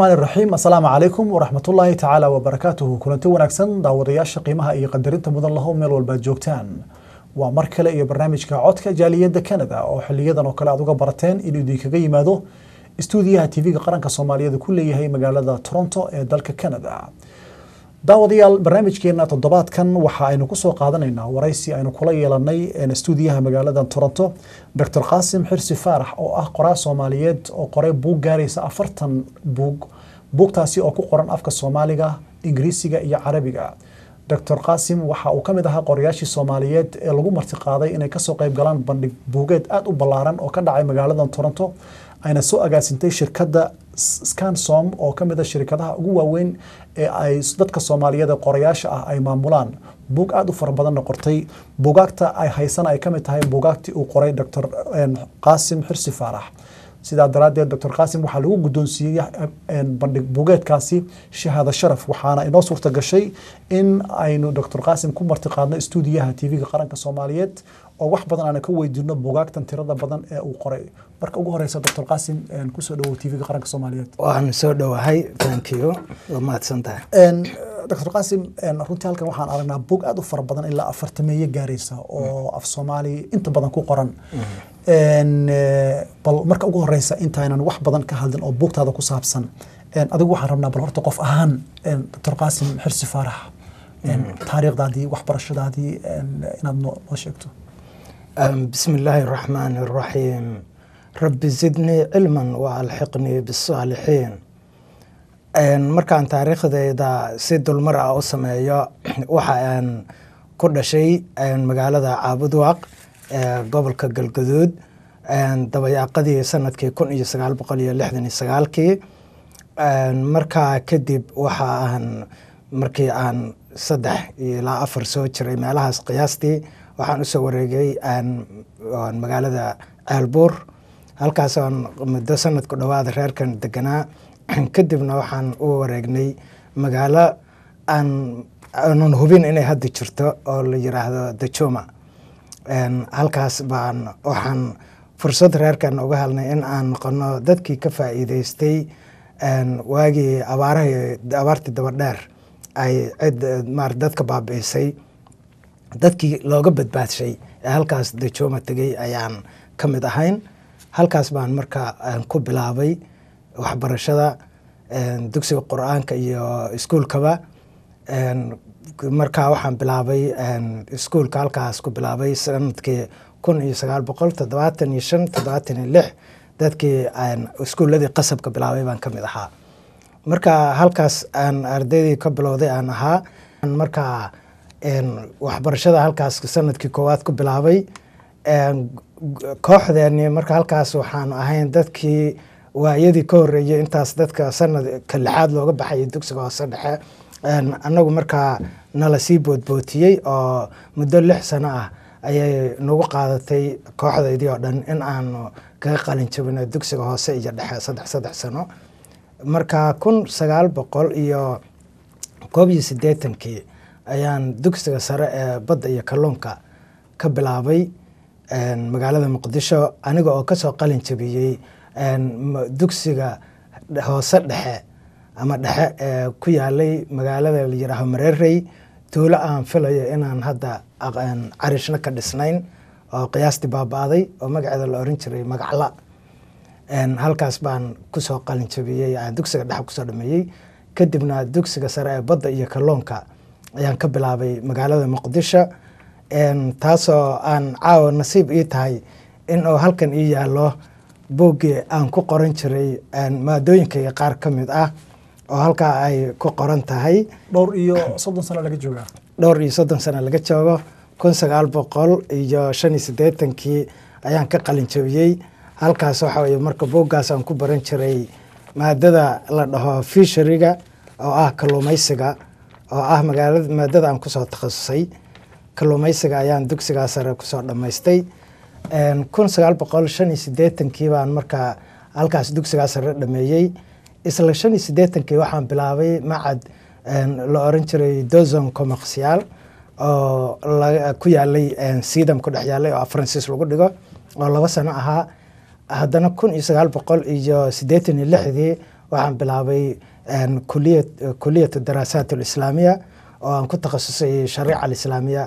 raxmaan iraxiim assalaamu calaykum waraxmatullaahi tacaala wabarakaatuhu kulanti wanaagsan daawadayaasha qiimaha iyo qadarinta mudan lahow meel walbaad joogtaan waa mar kale iyo barnaamijka codka jaaliyadda canada oo xiliyadan oo kale aad uga barateen inuu idinkaga yimaado istuudiyaha tv-ga qaranka soomaaliyeed ku leeyahay magaalada toronto ee dalka canada daawadayaal barnaamijkeena toddobaadkan waxa aynu kusoo qaadanaynaa waraysi aynu kula yeelanay stuudiyaha magaalada toronto docor qaasim xirsi faarax oo ah qoraa soomaaliyeed oo qoray buug gaaraysa afartan buug buugtaasi oo ku qoran afka soomaaliga ingiriisiga iyo carabiga docor qaasim waxa uu ka mid ahaa qorayaashii soomaaliyeed ee lagu martiqaaday inay kasoo qayb galaan bandhig buugeed aada u ballaaran oo ka dhacay magaalada toronto ayna soo agaasintay shirkada scansom oo ka mid a ah shirkadaha ugu waaweyn ee ay dadka soomaaliyeed qorayaasha ah ay maamulaan buug aada u fara badanna qortay bugaagta ay haysana ay ka mid tahay buugaagtii uu qoray doctor qaasim xursi faarax sidaa daraaddeed doctor qaasim waxaa lagu guddoonsiiyey bandhig buugeedkaasi shahaada sharaf waxaana inoo suurta gashay in aynu doctor qaasim ku martiqaadno stuudiyaha tv-ga qaranka soomaaliyeed oo wax badan aan ka weydiino bugaagtan tirada badan ee uu qoray marka ugu horeysa dr qasim kusoo dhawow tvga qaranka soomaaliyeed waan soo dhowahay thankyou waa mahadsan tahay doctor qasim runtii halkan waxaan aragnaa bog aada u fara badan ilaa afartameeye gaaraysa oo mm. af soomaaliya inta badan ku qoran mm. eh, bal marka ugu horeysa intaynan wax badan ka hadlin oo buugtaada ku saabsan adigu waxaan rabnaa bal horta qof ahaan doctor qasim xirsi faarax mm. taariikhdaadii waxbarashadaadii inaad noo sheegto بسم الله الرحمن الرحيم رب زدني علما وألحقني بالصالحين markaan taariikhdayda si dulmar ah u sameeyo waxa aan ku dhashay magaalada caabudwaaq ee gobolka galgaduud dabayaaqadii sanadkii kun iyo sagaal boqol iyo lixdan iyo sagaalkii markaa kadib waxa aan markii aan saddex ilaa afar soo jiray meelahaas qiyaastii waxaan usoo wareegay magaalada aalbuur halkaasaan muddo sanadku dhowaada reerkan deganaa kadibna waxaan u wareegnay magaalo aan aanan hubin inay hadda jirto oo la yiraahdo dajoma halkaas baan waxaan fursad reerkan uga hadlnay in aan noqono dadkii ka faa'iideystay waagii abaaraha abaartii dabadheer ay cid eh, dadka baabi'isay dadkii looga badbaadshay ee halkaas dajooma tegey ayaan ka mid ahayn halkaas baan marka ku bilaabay waxbarashada dugsiga qur-aanka iyo iskuulkaba markaa waxaan bilaabay iskuulka halkaas ku bilaabay sanadkii kun iyo sagaal boqol toddobaatan iyo shan toddobaatan iyo lix dadkii iskuulladii qasabka bilaabay baan ka mid ahaa marka halkaas aan ardaydii ka bilowday aan ahaa markaa waxbarashada halkaas sanadkii koowaad ku bilaabay kooxdeeni marka halkaas waxaanu ahayn dadkii waayadii ka horeeyey intaas dadka sanadka lixaad looga baxayay dugsiga hoose dhexe annagu markaa nala sii boodbootiyey oo muddo lix sano ah ayay nagu qaadatay kooxdaydii oo dhan in aanu kaga qalinjabino dugsiga hoose iyo dhexe saddex saddex sano marka kun sagaal boqol iyo koob iyo siddeetankii ayaan dugsiga sare ee badda iyo kalluunka ka bilaabay magaalada muqdisho aniga oo kasoo qalin jabiyey dugsiga hoose dhexe ama dhexe ee ku yaalay magaalada la yidhaaho mareerey tuulo aan filayo inaan hadda carishna ka dhisnayn oo qiyaastii baaba oo magaceeda la oran jiray magacla halkaas baan kusoo qalinjabiyey dugsiga dhexe kusoo dhameeyey kadibna dugsiga sare ee badda iyo kalluunka ayaan ka bilaabay magaalada muqdisho taasoo aan caawa nasiib ii tahay in uu halkan ii yaallo booggii aan ku qoran jiray maadooyinkayga qaar ka mid ah oo halkaa ay ku qoran tahay dhowr iyo soddon sano laga jooga dhowr iyo soddon sano laga joogo kun sagaal boqol iyo shan iyo siddeetankii ayaan ka qalinjabiyey halkaas waxa weye marka booggaas aan ku baran jiray maadada la dhaho fishariga oo ah kalluumaysiga oo ah magaala maadada aan kusoo takhasusay kalluumaysiga ayaan dugsigaa sare kusoo dhammaystay kun sagaal boqol shan iyo siddeetankii baan markaa halkaas dugsigaa sare dhameeyey isla shan iyo siddeetankii waxaan bilaabay macad la oran jiray dozon commercial oo ku yaalay siidam ku dhex yaalay oo faransiis lagu dhigo oo laba sano ahaa haddana kun iyo sagaal boqol iyo siddeetan iyo lixdii waxaan bilaabay kuliyat daraasaat alislaamiya oo aan ku takhasusay shariica alislaamiya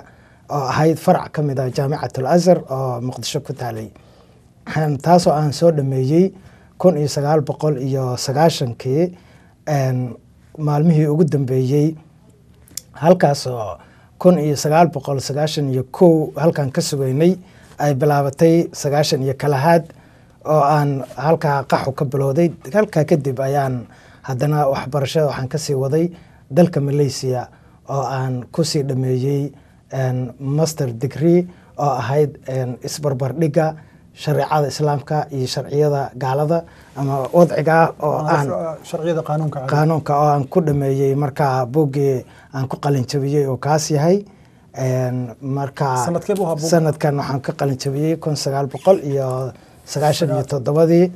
oo ahayd farac ka mid ah jaamicat alazhar oo muqdisho ku taalay taasoo aan soo dhameeyey kun iyo sagaal boqol iyo sagaashankii maalmihii ugu dambeeyey halkaasoo kun iyo sagaal boqol sagaashan iyo kow halkan ka sugeynay ay bilaabatay sagaashan iyo kalahaad oo aan halkaa qaxu ka bilowday halkaa kadib ayaan haddana waxbarashada waxaan kasii waday dalka malaysia oo aan kusii dhameeyey master degree oo ahayd isbarbardhiga shareecada islaamka iyo sharciyada gaalada ama wadcigaa oo ah, aanqaanuunka oo aan ku dhameeyey markaa buuggii aan ku qalinjabiyey uu kaas yahay marka sanadkan waxaan ka qalinjabiyey kun sagaal boqol iyo sagaashan iyo toddobadii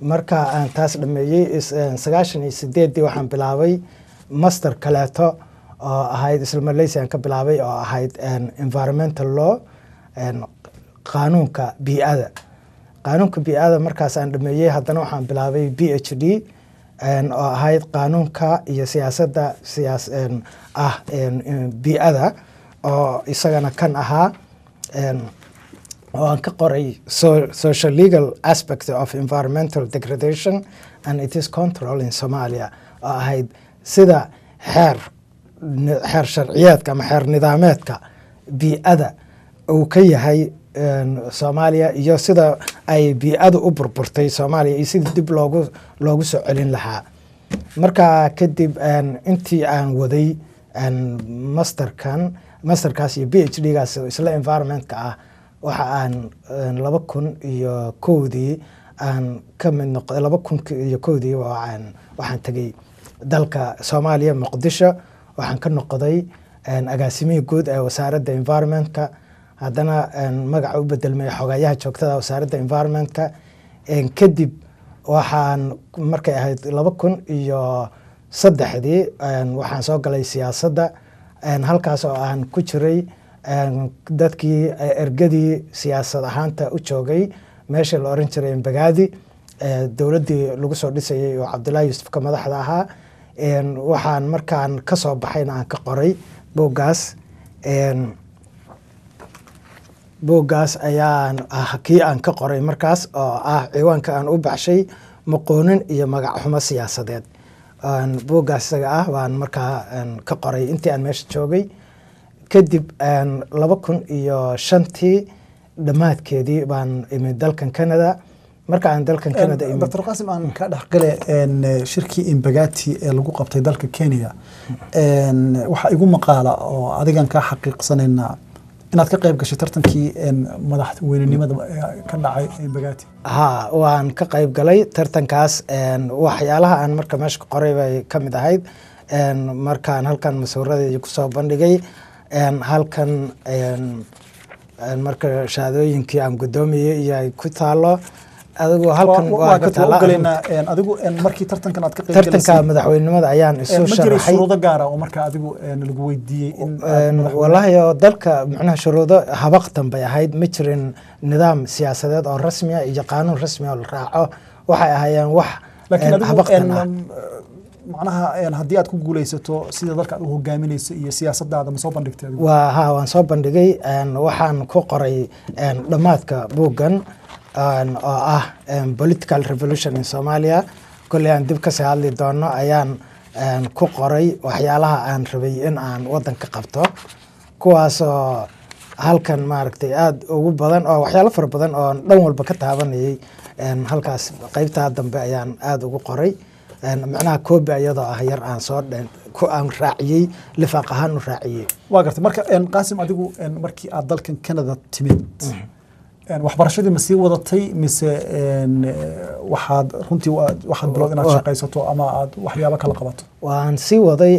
markaa aan taas dhameeyey sagaashan iyo sideeddii waxaan bilaabay master kaleeto oo ahayd isla malaysiaan ka bilaabay oo ahayd environmental law qaanuunka bii-ada qaanuunka bii-ada markaas aan dhameeyey haddana waxaan bilaabay b h d oo ahayd qaanuunka iyo siyaasadda siyaas ah ada oo isagana kan ahaa oo aan ka qoray social legal aspect of environmental degradation and it is control in somalia oo ahayd sida xeer xeer sharciyeedka ama xeer nidaameedka bii-ada uu ka yahay soomaaliya iyo sida ay bii bii'ada u burburtay soomaaliya iyo sidii dib loogu loogu soo celin lahaa markaa kadib intii aan waday masterkan masterkaas iyo b h d gaas isla environmentka ah waxa aan laba kun iyo kowdii aan ka mid noqday laba kun iyo kowdii waxaan waxaan tegey dalka soomaaliya muqdisho waxaan ka noqday agaasimihii guud ee wasaaradda environmentka haddana magaca u bedelmay xogayaha joogtada wasaaradda environmentka kadib waxaan markay ahayd laba kun iyo saddexdii waxaan soo galay siyaasadda halkaas oo aan ku jiray dadkii eh, ergadii siyaasad ahaanta u joogay meesha la oran jiray bagaadi eh, dowladdii lagu soo dhisayay oo cabdullaahi yuusufka madaxda ahaa waxaan markaan kasoo soo baxayna aan ka qoray boggaas boggaas ayaan ah kii aan ka qoray markaas oo ah ciwaanka aan u baxshay maqoonin iyo magac xumo siyaasadeed boggaas isaga ah baan markaa ka qoray intii aan meesha joogay kadib laba kun iyo shantii dhammaadkeedii baan imid dalkan canada marka aan dalkan canada doctor qasim aan kaa dhexgale shirkii imbagati ee lagu qabtay dalka kenya waxaa igu maqaala oo adigan kaa xaqiiqsanaynaa inaad ka qayb gashay tartankii madaxweynenimada ka dhacay imbagati ha waan ka qayb galay tartankaas waxyaalaha aan marka meesha ka qoray bay ka mid ahayd markaan halkan masuuradeyda ku soo bandhigay halkan marka shahaadooyinkii aan guddoomiyey iyo ku taalo adigu halkan madaxweynenimada ayaan isu sharaxay dalka macnaha shuruudo habaqtan bay ahayd ma jirin nidaam siyaasadeed oo rasmi ah iyo qaanuun rasmi ah oo la raaco waxay ahaayeen wax habaqtan ah um, macnaha haddii aad ku guuleysato sida dalkaad u hogaaminayso iyo siyaasadaada ma soo bandhigtay ha waan soo bandhigay waxaan ku qoray dhammaadka buuggan oo ah political revolution in somalia kolley aan dib kasii hadli doono ayaan ku qoray waxyaalaha aan rabay in aan waddanka qabto kuwaasoo halkan maaragtay aada ugu badan oo waxyaalo fara badan oo dhan walba ka taabanayay halkaas qeybtaa dambe ayaan aada ugu qoray macnaha koobi iyadoo ah yar aan soo aan raaciyey lifaaq ahaan u raaciyey waa gartay marka qaasim adigu markii aad dalkan canada timid mhm. waxbarashadii ma sii wadatay mise waxaad runtii waxaad bilowd inaad shaqaysato ama aad waxyaabo kala qabato waan sii waday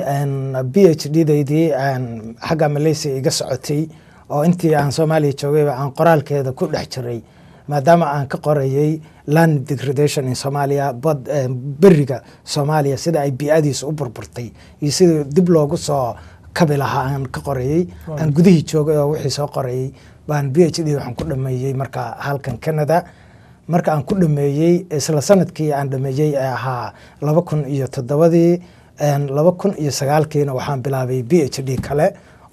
b h d daydii xagga malaysia iga socotay oo intii aan soomaaliya joogayba aan qoraalkeeda ku dhex jiray maadaama aan ka qorayey land degradation in somalia bad eh, beriga soomaaliya sida ay biicadiisa u burburtay iyo sida dib loogu soo kabi lahaa aan ka qoreeyey aan gudihii joogay oo wixii soo qoreeyey baan b h d waxaan ku dhameeyey marka halkan canada marka aan ku dhameeyey isla sanadkii aan dhameeyey ee ahaa laba kun iyo toddobadii laba kun iyo sagaalkiina waxaan bilaabay b h d kale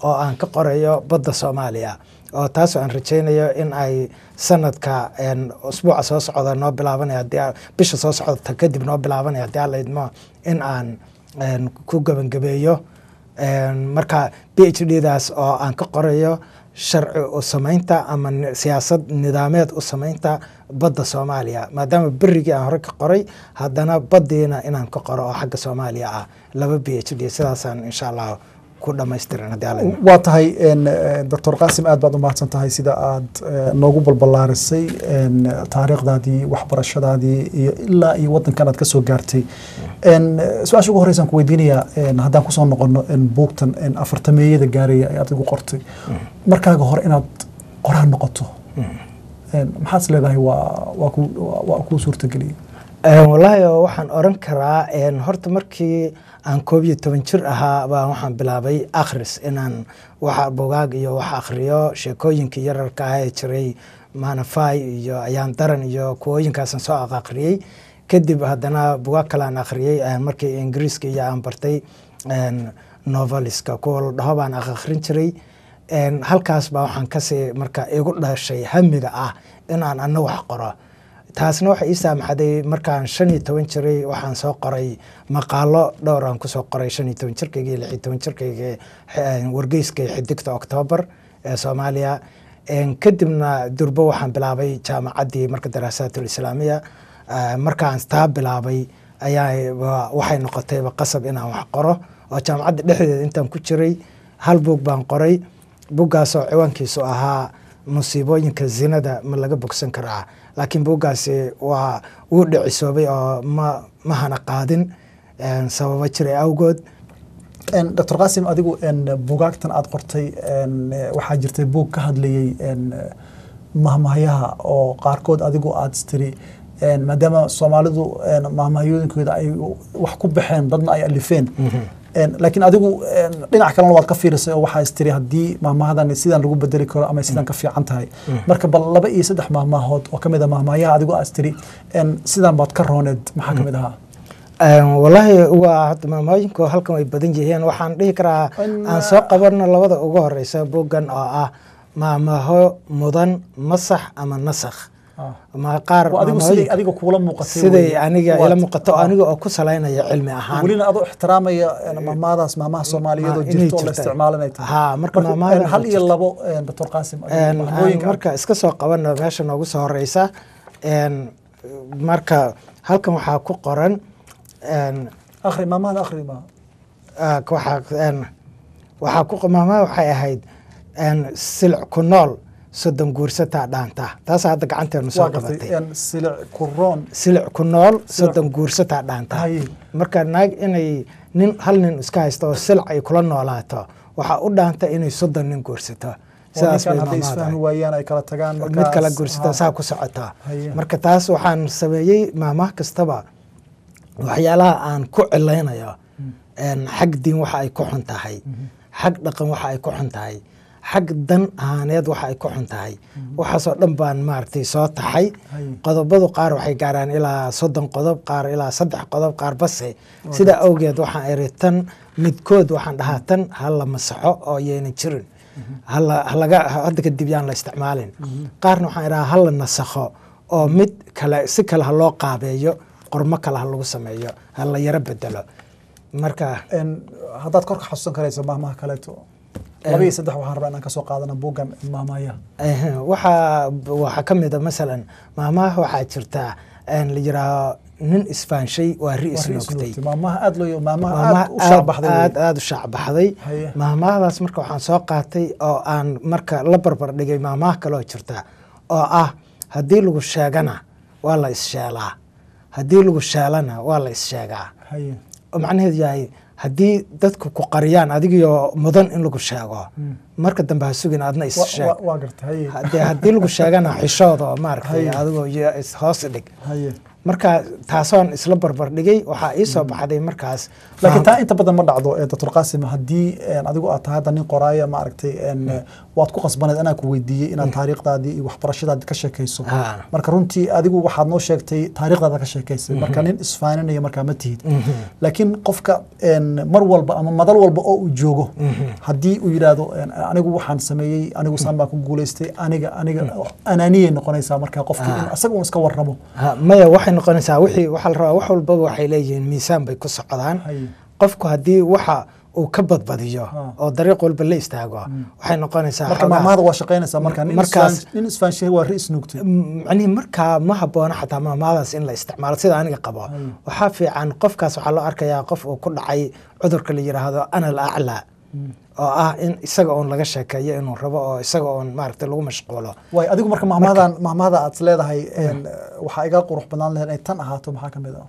oo aan ka qorayo badda soomaaliya oo taasoo aan rajeynayo in ay sanadka usbuuca soo socda noo bisha soo socota kadib noo bilaabanaya haddii alla idmo in aan ku gebangabeeyo marka b h d daas oo aan ka qorayo sharci u samaynta ama siyaasad nidaameed u samaynta badda soomaaliya maadaama berigii aan hore ka qoray haddana baddiina inaan ka qoro oo xagga soomaaliya ah laba b h d sidaasaan insha allah ku waa tahay eh, doctor qaasim aad baad u mahadsan tahay sida aad eh, noogu balbalaarisay taariikhdaadii waxbarashadaadii iyo ilaa iyo wadankan aad kasoo gaartay su-aasha ugu horeysaan ku weydiinayaa haddaan kusoo noqono buugtan afartameeyada gaaraya ee adigu qortay markaaga hore inaad qoraan noqoto maxaad is leedahay waa kuu suurtageliyey wallaahi waxaan oran karaa horta markii aan koobiyo toban jir ahaa baa waxaan bilaabay akhris inaan wax bugaag iyo wax akhriyo sheekooyinkii yararka ah ee jiray maanafay iyo ayaan daran iyo kuwooyinkaasaan soo aqaqriyey kadib haddana bugaag kale akhriyey eh, markii ingiriiska iyo aan bartay noveliska kuwa la dhaho baan aqaqrin jiray halkaas baa waxaan kasii marka igu dhashay hamiga ah inaan ana wax qoro taasna waxay ii saamaxday markaan shan iyo toban jiray waxaan soo qoray maqaalo dhowraan kusoo qoray shan iyo toban jirkayga iyo lix toban jirkayga wargeyska xidigta oktoobar ee soomaaliya kadibna durbo waxaan bilaabay jaamacaddii marka daraasaatuul islaamiya markaan taa bilaabay ayaa waxay noqotayba qasab inaan wax qoro oo jaamacadda dhexdeeda intaan ku jiray hal buug baan qoray buuggaasoo ciwaankiisu ahaa musiibooyinka zinada ma laga bogsan karaa laakiin buuggaasi waa wuu dhicisoobay oo ma mahana qaadin sababo jiray awgood doctor qasim adigu bugaagtan aada qortay waxaa jirtay buug ka hadlayey mahmahyaha oo qaarkood adigu aada tiri maadaama soomaalidu mahmahyooyinkooda ay wax ku baxeen dadna ay alifeen mhm laakiin adigu dhinac kalena waad ka fiirisay oo waxaa istiri haddii maahmaahadani sidaan lagu bedeli karo ama sidaan ka fiican tahay mm. marka bal laba iyo saddex maahmaahood oo ka mid a ah maahmaayaha adigu aa istiri sidaan baad ka rooneed maxaa ka mm. mid ahaa walaahi waa hadda halkan way badan yihiin waxaan dhihi karaa aan soo qabano labada ugu horeysa boggan oo ah maamaaho mudan masax ama nasakh Ah. ama qaar siday aniga ila muuqato aniga oo ku salaynaya cilmi ahaan welina adoo ixtiraamaya maamaadaas maamaha soomaaliyeed oo jirto la isticmaalanay tahay marka maamada iyo labo doctor qaasim marka iska soo qabana meesha noogu soo horeysa marka halkan waxaa ku qoran akhri maamada akhri ma waxaa ah, waxaa ku maamada waxay ahayd silc ku nool soddon guursataa dhaantaa taasa hadda gacanteenu soo qabatay silic ku nool soddon guursataa dhaantaa marka naag inay nin hal nin iska haysto oo silic ay kula noolaato waxaa u dhaanta inay soddon nin guursato mid kala guursataa saa ku socotaa marka taas waxaan sameeyey maamah kastaba waxyaalaha aan ku cilaynayo mm. xag diin waxa ay ku xun tahay mm-hmm. xag dhaqan waxa ay ku xun tahay xag dan ahaaneed waxa ay ku xun tahay waxaasoo dhan baan maaragtay soo taxay qodobadu qaar waxay gaaraan ilaa soddon qodob qaar ilaa saddex qodob qaar base oh, sidaa awgeed waxaan iri tan midkood waxaan dhahaa tan ha la masaxo oo yaynan jirin mhm. hadda kadib yaan la isticmaalin mhm. qaarna waxaan idhahaa ha la nasakho oo mid kale si kale ha loo qaabeeyo qormo kale ha lagu sameeyo ha la yaro bedelo marka haddaad korka xasuusan karayso maahmaha kaleeto labaiyo saddex waxaan rabaa inaan kasoo qaadana buuggan maamaya waxaa kamida ka masalan maamaha waxaa jirtaa layiraaho nin isfaanshay waa ri noogtay u shaacbaxday maamahdaas marka waxaan soo qaatay oo aan marka la barbar dhigay maamaha kaloo jirta oo ah haddii lagu sheegana waa la issheelaa haddii lagu sheelana waa la issheegaa oo macnaheedu yahay haddii dadku ku qariyaan adigiyo mudan in lagu sheego hmm. marka dambe ha sugin aadna isheeg haddii lagu sheegana xishood oo maaragtay adigoo hoos dhig marka taasoon isla barbardhigay waxaa ii soo mm. baxday markaas laakiin taa inta badan ma dhacdo doctorqasim haddii adigu aad tahay hadda nin qoraaya maaragtay mm. waad ku qasbaneed anaa ku weydiiyey inaad mm. taariikhdaadii iyo waxbarashadaadii ka sheekayso ah. marka runtii adigu waxaad noo sheegtay taarikhdaada ka sheekaysay mm-hmm. marka nin isfaaninaya markaa ma tihid mm-hmm. laakiin qofka mar walba ama madal walba oo uu joogo mm-hmm. haddii uu yidhaahdo anigu waxaan sameeyey anigu saan baan ku guulaystay aniga aniga anaaniyay noqonaysaa markaa qofkii ah. in isaga un iska warrabo ah, maya noqonaysaa wixii waxaa la rabaa wax walbaba waxay leeyihiin miisaan bay ku socdaan qofku haddii waxa uu ka badbadiyo ah. oo dariiq walba la istaago mm. waxay noqonaysaa markaa mm, ma habboona xataa maamahadaas in la isticmaalo sida aniga qabo waxaa fiican qofkaas waxaa loo arkayaa qof uu ku dhacay cudurka la yidhaahdo anal aclaa mm oo ah in isaga oon laga sheekeeyo inuu rabo oo isaga oon maaragta lagu mashquulo way adigu marka mahmahdan mahmahda aad leedahay waxaa iga qurux badnaan laheed inay tan ahaato maxaa ka mid ah?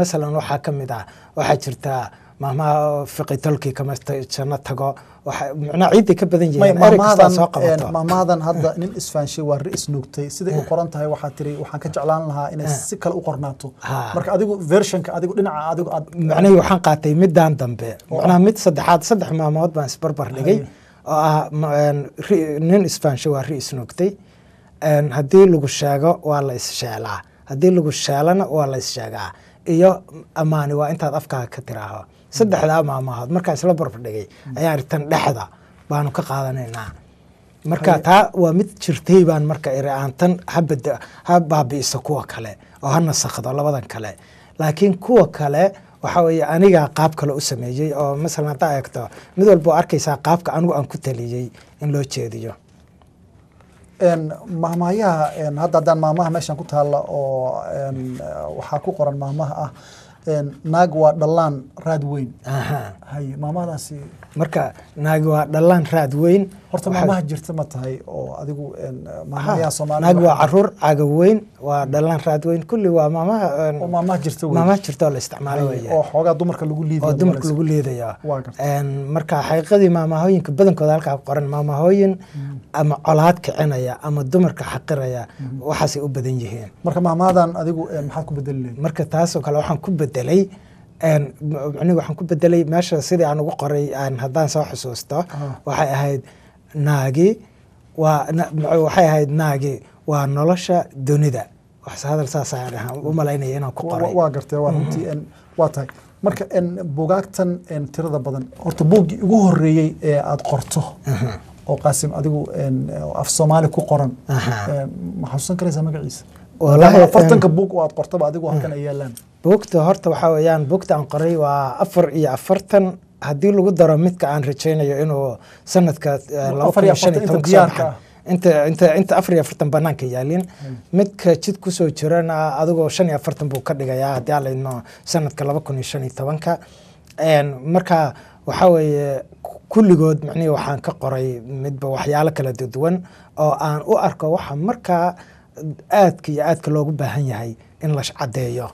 masalan waxaa ka ah waxaa jirtaa maalmaha fiqitolkii kamajanno tago micnaa ciidday ka badan yihiinmamaadan eh, hadda nin isfaanshay waa ri-is nuugtay siday u qoran tahay waxaa tiri waxaan ka jeclaan lahaa inay eh. si kale u qornaato marka adigu versionka adigu dhinaca adigu aad micnihii waxaan qaatay midaan dambe micnaa mid saddexaad saddex maamood baan isbarbar dhigay oo ah nin isfaanshay waa ri isnuugtay haddii lagu sheego waa la issheelaa haddii lagu sheelana waa la issheegaa iyo ammaani waa intaad afkaaga ka tiraaho saddexdaa maalmahood markaan isla barbardhigay ayaan tan dhexda baanu ka qaadanaynaa marka taa waa mid jirtay baan marka iri aan tan ha baabiiso kuwa kale oo ha nasakdo labadan kale laakiin kuwa kale waxa weeye anigaa qaab kale u sameeyey oo masalan haddaa eegto mid walba oo arkaysaa qaabka anigu aan ku taliyey in loo jeediyo mahmaayaha hadda haddaan maahmaha meeshan ku taalla oo waxaa ku qoran maahmaha ah naag waa dhalaan raad weyn maamadaasi marka naag waa dhalaan raad weyn horta maamaha jirta ma tahay oo adigu naag waa caruur caga weyn waa dhalaan raad weyn kulli waa maamaha maamaha jirta maamaha jirta oo la isticmaalo weeya oo xoogaa dumarka lagu liidayo oo dumarka lagu liidaya marka xaqiiqadii maamahooyinka badankooda halkaa qoran maamahooyin mm. ama colaad kicinaya ama dumarka xaqiraya mm-hmm. waxaasay u badan yihiin marka maamadan adigu maxaad ku bedeli marka taasoo kale waxaan ku bedeli bedelay waxaan ku bedelay meesha sidii aan ugu qoray haddaan soo xusuusto ah. waxay ahayd naagi waxay ahayd naagi waa nolosha dunida hadal saasaan u malaynaya inaan ku qoray waa gartee waa runtii mm-hmm. waa tahay marka bugaagtan tirada badan horta buuggii ugu horeeyey ee aada qorto mm-hmm. oo qaasim adigu af soomaali ku qoran ma xasuusan karaysaa magaciisa afartanka eh, eh, buugta horta waxaa weeyaan buugta aan qoray waa afar iyo afartan haddii lagu daro midka aan rajaynayo inuu sanadka eh, inta inta inta afar iyo afartan banaanka yaalin hmm. midka jid kusoo jirana ah, adigoo shan iyo afartan buu ka dhigayaa haddii aan sanadka laba kun iyo shan iyo tobanka marka waxaa weeye kulligood macnihii waxaan ka qoray midba waxyaalo kala duwan oo aan u arko waxa markaa aadka iyo aadka loogu baahan yahay in la caddeeyo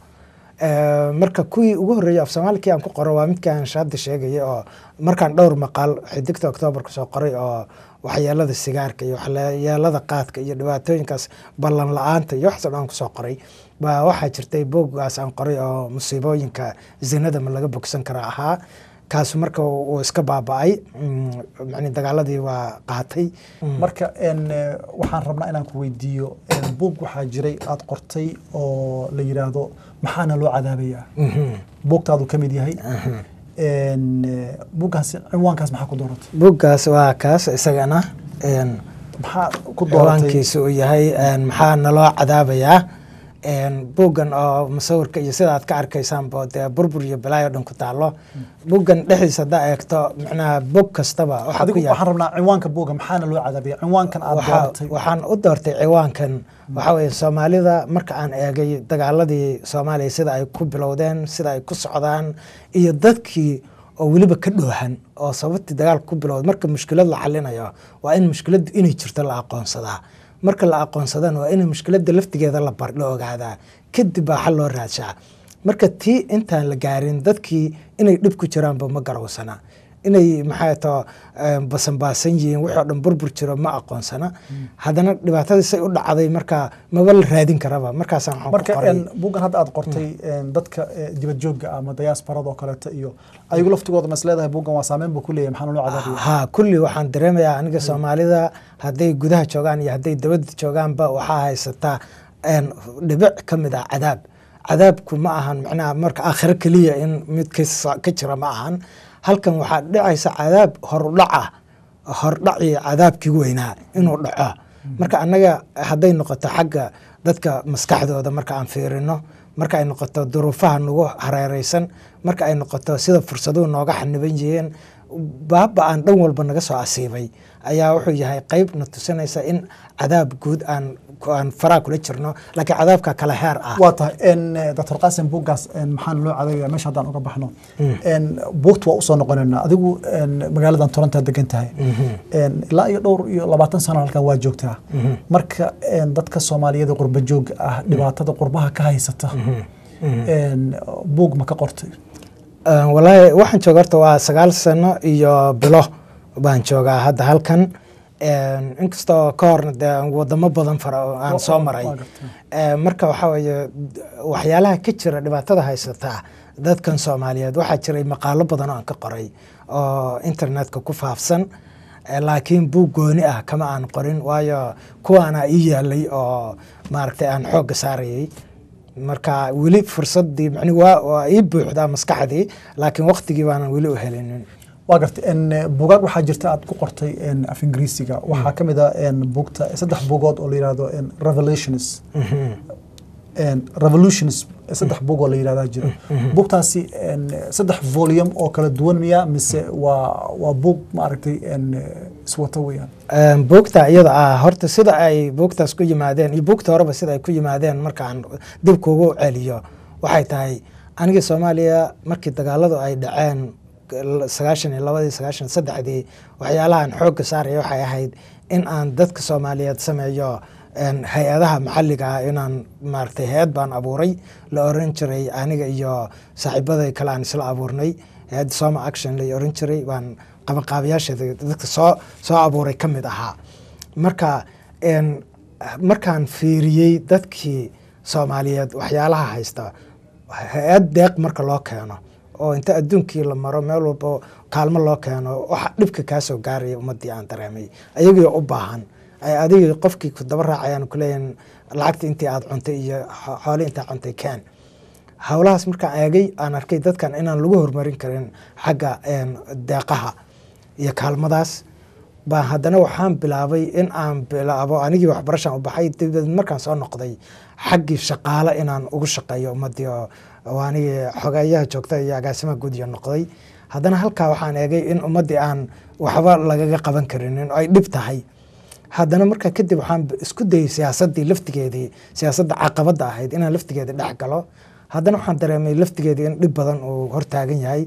marka kuwii ugu horreeyey af soomaalikii aan ku qoro waa midkaan hadda sheegayay oo markaan dhowr maqaal xidigta octoobar kusoo qoray oo waxyeelada sigaarka iyo waxyeelada qaadka iyo dhibaatooyinkaas ballan la-aanta iyo waxaasoo dhan kusoo qoray baa waxaa jirtay boogaas aan qoray oo musiibooyinka zinada ma laga bogsan kara ahaa kaas marka uu iska baaba-ay mm, yani dagaaladii waa qaatay mm. marka waxaan rabnaa inaan ku weydiiyo buug waxaa jiray aada qortay oo la yidhaahdo maxaana loo cadaabayaa mm-hmm. buugtaadu ka mid yahay mm-hmm. buuggaas ciwaankaas maxaa ku dooratay buuggaas waa kaas isagana maxaa ku doorankiisu uu yahay maxaa naloo cadaabayaa boggan oo masawirka iyo sida aad ka arkaysaanba dee burbur iyo balaayo dhan ku taalo boggan dhexdiisa haddaa eegto micnaha bog kastaba waxaan rabnaa ciwaanka bogga maxaana loo cadaabaya ciwaankan aad dooratay waxaan u doortay ciwaankan waxa weeye soomaalida marka aan eegay dagaaladii soomaaliya sida ay ku bilowdeen sida ay ku socdaan iyo dadkii oo weliba ka dhoohan oo sababtii dagaal ku bilowda marka mushkilad la xalinayo waa in mushkiladu inay jirto la aqoonsadaa marka la aqoonsadaan waa in mushkiladda laftigeeda la ogaadaa kadib baa xal loo raadshaa marka tii intaan la gaarin dadkii inay dhib ku jiraanba ma garowsana inay maxay basanbaasan yihiin wixii dhan burbur jiro ma aqoonsana hmm. haddana dhibaatadii say u dhacday markaa maba la raadin karaba markaasaan marka bugan hadda aad hmm. qortay dadka dibadjooga e, ama dayaasbarada oo kaleeto iyo ayagu laftigooda ma is leedahay bugan waa saameyn buu ku leeyahy maxaa nolo ha kulli waxaan dareemayaa aniga soomaalida hadday gudaha joogaan iyo hadday dabadda joogaanba waxaa haysataa dhibic kamid ah cadaab cadaabku ma ahan macnaha marka aakhiro keliya in mid ka jira ma ahan halkan waxaa dhacaysa cadaab hordhaca ah, hordhaci cadaabkii weynaa inuu dhaco marka annaga hadday noqoto xagga dadka maskaxdooda marka aan fiirino marka ay noqoto duruufaha nagu hareereysan marka ay noqoto sida fursaduhu nooga xaniban jiyeen baabba aan dhan walba naga soo asiibay ayaa wuxuu yahay qeybna tusinaysa in cadaab guud aan faraa kula jirno laakiin cadaabka kale heer ah waa tahay doctor qaasim buuggaas maxaan loo cadaya meesha haddaan uga baxno hmm. buugta waa usoo noqonaynaa adigu magaaladan torontaa degan tahay hmm. ilaa iyo dhowr iyo labaatan sano halkan waa joogtaa hmm. marka dadka soomaaliyada qurba joog ah dhibaatada qurbaha ka haysata buug ma ka qortay Eh, walaahi waxaan jooga horta waa sagaal sano iyo bilo baan joogaa hadda halkan inkastoo ka horna de wadamo badan aan soo maray eh, marka waxaa waxyaalaha ka jira dhibaatada haysataa dadkan soomaaliyeed waxaa jiray maqaalo badan oo aan ka qoray oo internetka ku faafsan eh, laakiin buug gooni ah kama aan qorin waayo kuwaana ii yaalay oo maaragtay aan xoogga saarayay marka weli fursadii mani waa ii buuxdaa maskaxdii laakiin waktigii baanan weli u helinin waa gartay buugaag waxaa jirta aad ku qortay af ingiriisiga mm-hmm. waxaa ka mid a ah, buugta saddex buugood oo la yihahdo revelations revolutions mm-hmm. saddex buug oo la yihahdaa jira mm-hmm. buugtaasi saddex volume oo kala duwan miyaa mise waa waa buug maaragtay iswata weyaan ehm, buugta iyada ah horta sida ay buugtaas ku yimaadeen iyo buugta horeba sida ay ku yimaadeen markaan dib kuugu celiyo waxay tahay anigii soomaaliya markii dagaaladu ay dhaceen sagaashan iyo labadii sagaashan saddexdii waxyaalahan xoogga saaraya waxay ahayd in aan dadka soomaaliyeed sameeyo ehm, hay-adaha maxalliga ah inaan maaragtay hay-ad baan abuuray la oran jiray aniga iyo saaxiibaday kale aan isla abuurnay hay-adda soma action la oran jiray baan qabanqaabayaasheeda dadka soo soo abuuray ka mid ahaa marka markaan fiiriyey dadkii soomaaliyeed waxyaalaha haysta hay-ad deeq marka loo keeno oo inta adduunkii la maro meel walba kaalmo loo keeno waxa dhibka kaasoo soo gaaraya ummaddii aan dareemay ayagii u baahan adigii qofkii daba raacayaan kuleeyahin lacagta intii aada cuntay iyo xoole intaa cuntay keen howlahaas markaan eegay aan arkay dadkan inaan lagu horumarin karin xagga deeqaha iyo kaalmadaas baa haddana waxaan bilaabay in aan bilaabo anigii waxbarashaan u baxay dibad markaan soo noqday xaggii shaqaale inaan ugu shaqeeyo ummaddii oo anigii xogeeyaha joogta iyo agaasimaha guudiyo noqday haddana halkaa waxaan eegay in ummaddii aan waxba lagaga qaban karinin oo ay dhib tahay haddana markaa kadib waxaan isku dayay siyaasaddii laftigeedii siyaasadda caqabadda ahayd inaan laftigeeda dhex galo haddana waxaan dareemay laftigeedii in dhib badan uu hortaagan yahay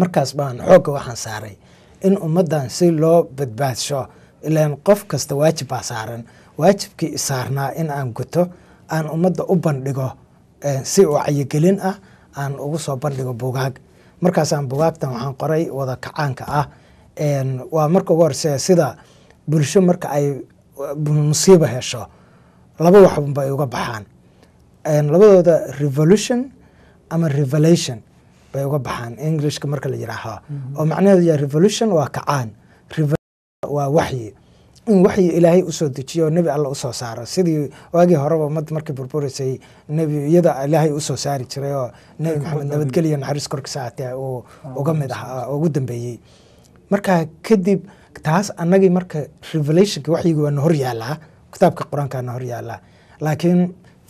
markaas baan xoogga waxaan saaray in ummaddan si loo badbaadsho ilaan qof kasta waajib baa saaran waajibkii isaarnaa in aan guto aan ummadda u bandhigo eh, si uu cayigelin ah aan ugu soo bandhigo bugaag markaasaan bugaagtan waxaan qoray wada kacaanka ah waa marka ugu horse sida bulsho marka ay musiiba hesho laba waxbunba ay uga baxaan labadooda revolution ama revelation bay uga baxaan englishka marka la yidhaahaa oo macnaheedu yahay revolution waa kacaan waa waxyi in waxyi ilaahay usoo dejiyo nebi alla usoo saaro sidii waagii horeba ummadda markii burburisay nebiyada ilaahay usoo saari jiray oo nebi maxamed nabadgeliya naxariis korkiisa uu uga mid ahaa ugu dambeeyey marka kadib taas annagii marka revelationka waxyigi waa na hor yaalaa kitaabka qur-aankaa hor yaalaa laakiin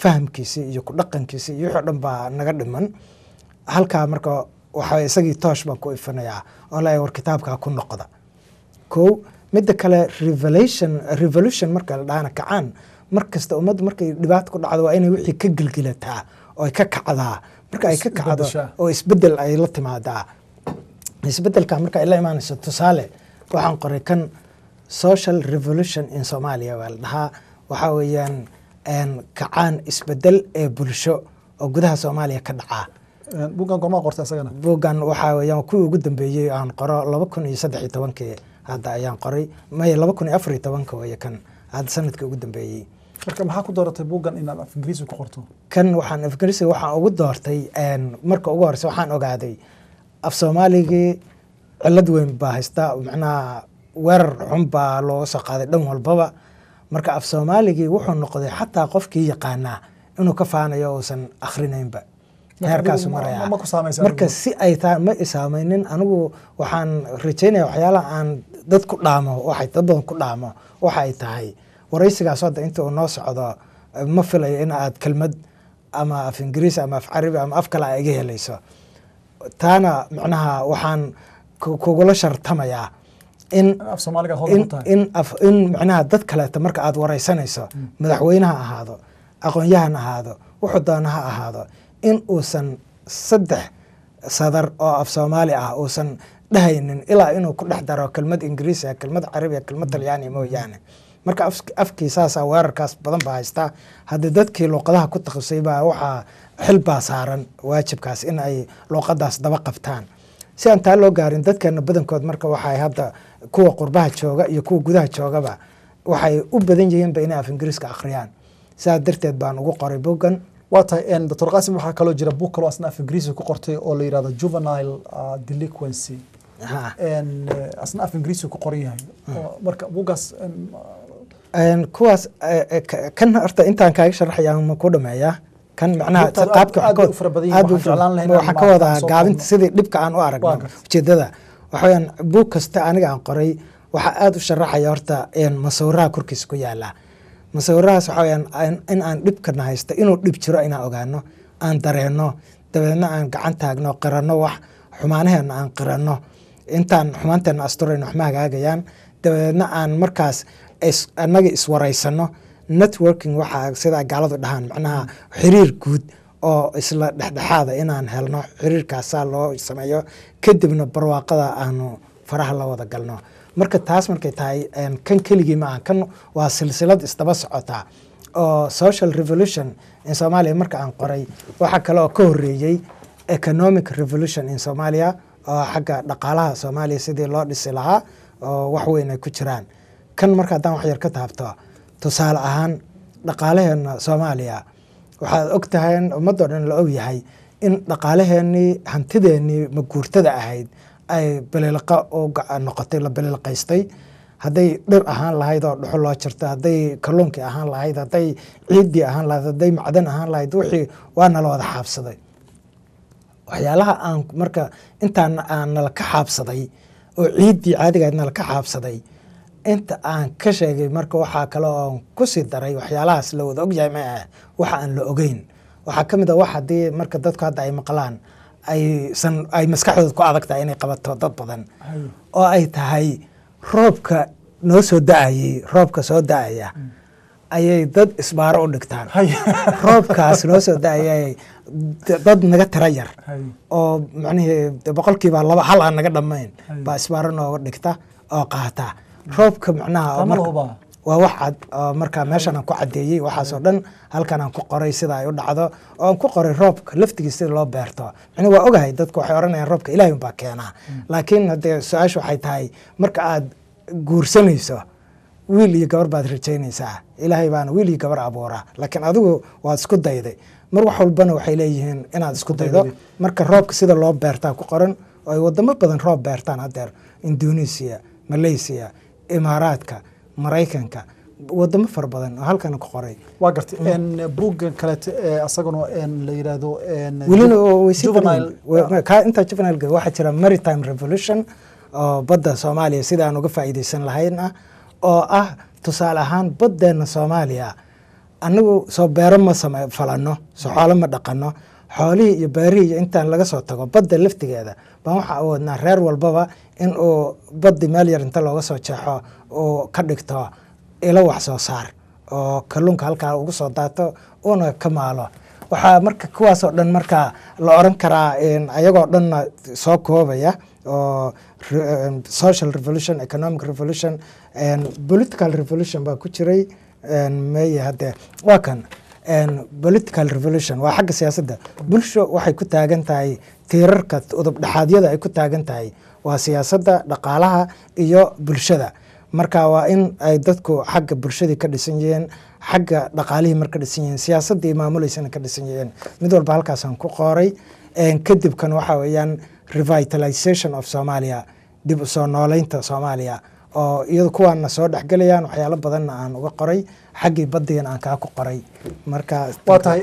fahamkiisii iyo ku dhaqankiisii iyo wuxoo dhan baa naga dhiman halkaa marka waxa isagii toosh baan ku ifinayaa oo le war kitaabkaa ku noqda kow midda kale revelation revolution marka la dhahana kacaan mar kasta ummadda markay dhibaata ku dhacdo waa inay wixii ka gelgelataa oo ay ka kacdaa marka ay ka kacdo oo isbedel ay la timaadaa isbedelka marka ay la imaanayso tusaale waxaan qoray kan social revolution in somalia waa la dhahaa waxaa weeyaan kacaan isbedel ee bulsho oo gudaha soomaaliya ka dhacaa bugan gormaa qorta isagana bugan waxaa weyaan kuwii ugu dambeeyey aan qoro laba kun iyo saddex iyo tobankii hadda ayaan qoray may laba kun iyo afar iyo tobanka weye kan hadda sanadkii ugu dambeeyey marka maxaa ku dooratay bugan inaad af ingiriisiga ku qorto kan waxaan af ingiriisiga waxaan ugu doortay marka ugu horeysa waxaan ogaaday af soomaaligii cilad weyn baa haysta macnaha weerar xun baa looga soo qaaday dhan walbaba marka af soomaaligii wuxuu noqday xataa qofkii yaqaanaa inuu ka faanayo uusan akhrinaynba heerkaasmarka si ay tahay ma isaameynin anigu waxaan rajaynaya waxyaalaha aan dad ku dhaamo dad badan ku dhaamo waxa ay tahay waraysigaas hadda inta uu noo socdo eh, ma filayo in aad kelmad ama af ingiriisi ama af carabi ama af kale a iga helayso taana macnaha waxaan kugula shartamayaa in in dad kaleeta marka aad waraysanayso mm. madaxweyneha ahaado aqoonyahan ahaado wuxuu ha ahaado in uusan saddex sadar oo af soomaali ah uusan dhahaynin ilaa inuu ku dhex daro kelmad ingiriisiah kelmad carabiya kelmad talyaaniya mooyaane marka afkii saasaa weerarkaas badan baa haystaa hadda dadkii luuqadaha ku takhususaybaa waxaa xilbaa saaran waajibkaas in ay luuqadaas daba qabtaan si aan taa loo gaarin dadkeena badankood marka waxay hadda kuwa qurbaha jooga iyo kuwa gudaha joogaba waxay u badan yihiinba inay af ingiriiska akhriyaan sidaas darteed baan ugu qoray boggan waa tahay doctor qasim waxaa kaloo jira bug kaloo asnaaf af ingiriisi ku qortay oo la yidhahdo juvenile uh, delinquency uh, asna af ingiriisi ku qoran yahay hmm. oh, marka bugaas um, uh, kuwaas kan horta intaan kaaga sharaxaya ma ku dhameeya kan macnaha qaabka ka wadaa gaabinta sidii dhibka aan u aragno ujeedada waxa weyaan buug kasta aniga aan qoray waxaa aada u sharaxaya horta masuuraha korkiisa ku yaala mase wararahaas waxaa weyaan in aan dhibkana haysto inuu dhib jiro inaan ogaano aan dareenno dabeedna aan gacan taagno qiranno wax xumaanaheena aan qiranno intaan xumaanteenna asturayno waxma hagaagayaan dabeedna aan markaas annaga iswaraysanno networking waxaa sidaa gaaladu dhahaan macnaha xiriir guud oo isla dhexdhexaada inaan helno xiriirkaasaa loo sameeyo kadibna barwaaqada aanu faraha la wada galno marka taas markay tahay kan keligii maaha kan waa silsilad isdaba socotaa oo social revolution in soomaaliya marka aan qoray waxaa kale oo ka horeeyey economic revolution in soomaaliya oo xagga dhaqaalaha soomaaliya sidii loo dhisi lahaa oo wax weyn ku jiraan kan marka haddaan wax yar ka taabto tusaale ahaan dhaqaalaheenna soomaaliya waxaad og tahay ummadoo dhan la og yahay in dhaqaalaheennii hantideennii maguurtada ahayd beleelaqa oo noqotay la beleelqaystay hadday dhir ahaan lahayd oo dhuxo loo jirta hadday kalluunkii ahaan lahayd hadday ciiddii ahaan lahayd hadday macdan ahaan lahayd wixii waa nala wada xaabsaday waxyaalaha aan marka intaan aan nala ka xaabsaday oo ciiddii caadigaad nala ka xaabsaday inta aan ka sheegay marka waxaa kale aan ku daray waxyaalahaas la wada ogyahay ma ah waxa aan la ogeyn waxaa ka mid a ah wax haddii marka dadku hadda ay maqlaan aysan ay maskaxdooda ku adag tahay inay qabato dad badan oo ay tahay roobka noo soo da-ayey roobka soo da-aya mm. ayay dad isbaaro u dhigtaan roobkaas noo soo da-ayay dad naga tira yar oo macnihii boqolkiiba laba hal aan naga dhammayn baa isbaaro nooga dhigta oo qaata roobka macnaha waa wax cad oo markaa meeshan aan ku caddeeyey waxaasoo dhan halkan aan ku qoray sida ay u dhacdo oo aan ku qoray roobka laftigiis sida loo beerto micnuu waa ogahay dadku waxay odhanayaan roobka ilahay unbaa keenaa mm. laakiin haddee su-aashu waxay tahay marka aad guursanayso wiil iyo gabar baad rajaynaysaa ilaahay baana wiil iyo gabar abuuraa laakiin adigu waad isku dayday mar wax walbana waxay leeyihiin inaad isku daydo marka roobka sida loo beertaa ku qoran oo ay wadamo badan roob beertaan haddeer indonesiya malaysiya imaaraadka maraykanka wadamo fara badan oo halkana ku qoray waa gartay buuggan kaleeto asaguna la yidhaahdo intaa juvenile waxaa jira maritime revolution oo badda soomaaliya sida aan uga faa'iidaysan lahayn ah oo ah tusaale ahaan baddeenna soomaaliya annagu soo beero ma falano soo xoolo ma dhaqano xoolihii iyo baarihii iyo intaan laga soo tago badda laftigeeda baan waxaa awoodnaa reer walbaba in uu baddi meel yar inta looga soo jeexo uu ka dhigto ilo wax soo saar oo kalluunka halkaa ugu soo daato uuna ka maalo waxaa marka kuwaasoo dhan markaa la oran karaa ayagoo dhanna soo koobaya oo social revolution economic revolution political revolution baa ku jiray meye haddee waa kan political revolution waa xagga siyaasadda bulsho waxay ku taagan tahay tiirarka udub dhexaadyada ay ku taagan tahay waa siyaasadda dhaqaalaha iyo bulshada marka waa in ay dadku xagga bulshadii ka dhisan yihiin xagga dhaqaalihii marka dhisan yihiin siyaasaddii maamuleysana ka dhisan yihiin mid walba halkaasaan ku qooray kadibkan waxa weeyaan revitalization of somalia dib u soo nooleynta soomaaliya oo iyada kuwaana soo dhexgelayaan waxyaalo badanna aan uga qoray xaggii badigan aan kaa ku qoray marka waa tahay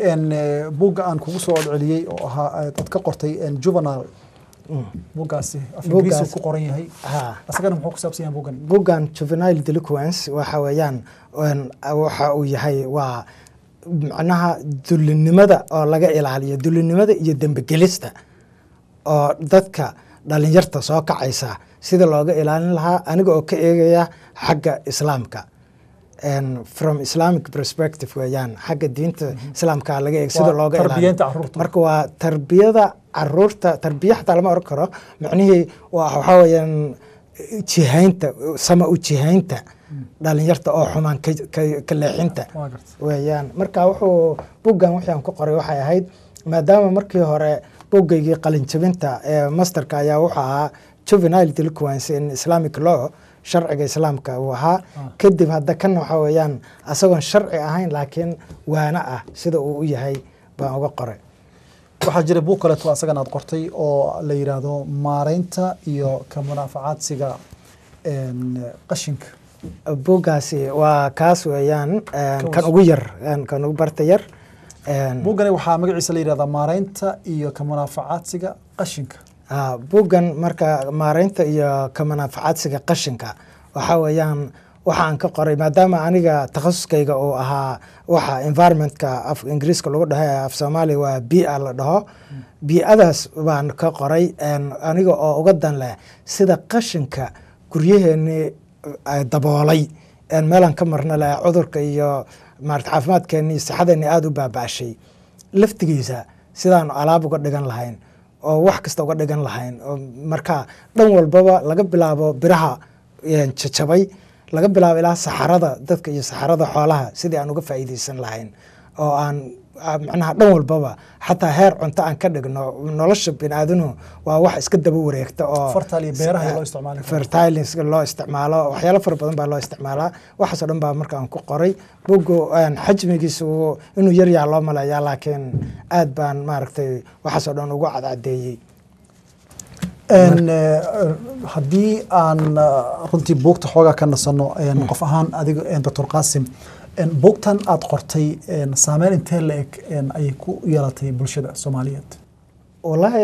buugga aan kugu soo odceliyey oo ahaa e, dad ka qortay juvenal mm. buuggaasi afgriis ku qoran yahay asagana muxuu kusaabsan yahay buuggan buuggan juvenile delinquence waxa weeyaan waxa uu yahay waa macnaha dulinimada oo laga ilaaliyo dulinimada iyo dembigelista oo dadka dhalinyarta soo kacaysa sida looga ilaalin lahaa aniga oo ka eegaya xagga islaamka from islamic perspective weyaan xagga diinta mhm. islaamka laga eeg sida looga marka waa tarbiyada caruurta tarbiya xataa lama oran karo micnihii waxaa weyaan jihaynta sama u jihaynta mm. dhalinyarta oo xumaan ka leexinta weyaan marka wuxuu buggan waxaan ku qoray waxay ahayd maadaama markii hore bugaygii qalinjabinta ee masterka ayaa wuxuu ahaa juvenile delinquency in islamic law sharciga islaamka uu ahaa ah. kadib hadda kan waxa weeyaan asagoon sharci ahayn laakiin waana ah sida uu u yahay baan uga qoray waxaa jira buug kaleeto asagan aad qortay oo la yidhaahdo maareynta iyo ka munaafacaadsiga qashinka buuggaasi waa kaas weeyaan kan ugu yar kan ugu barta yar buuggani waxaa magaciisa la yidhahdaa maareynta iyo ka munaafacaadsiga qashinka Ah, buuggan marka maareynta iyo ka manaafacaadsiga qashinka waxa weeyaan waxaan ka qoray maadaama aniga takhasuskayga uu ahaa waxa environmentka af ingiriiska lagu dhaho af soomaaliya waa bia la dhaho hmm. bi-adaas baan ka qoray aniga oo uga dan leh sida qashinka guryaheenii eh, daboolay meelaan ka marna leh cudurka iyo maarata caafimaadkeenii sixadeenii aada u baaba'shay laftigiisa sidaan alaab uga dhigan lahayn oo wax kasta uga dhigan lahayn marka dhan walbaba laga bilaabo biraha jajabay laga bilaabo ilaa saxarada dadka iyo saxarada xoolaha sidii aan uga faaiideysan lahayn oo aan ah, macnaha dhan walbaba xataa heer cunto aan ka dhigno nolosha aadanu waa wax iska daba wareegta oo fertilis ah, loo isticmaalo waxyaalo fara badan baa loo isticmaalaa waxaaso dhan baa marka aan ku qoray bogo xajmigiisu inuu yaryaa loo maleeyaa laakiin aad baan maaragtay waxaasoo dhan ugu cadcadeeyey eh, haddii aan eh, runtii buugta xoogaa ka nasanno hmm. qof ahaan adiga doctor qaasim buugtan aad qortay saameyn intee la eg ayay ku yeelatay bulshada soomaaliyeed wallaahi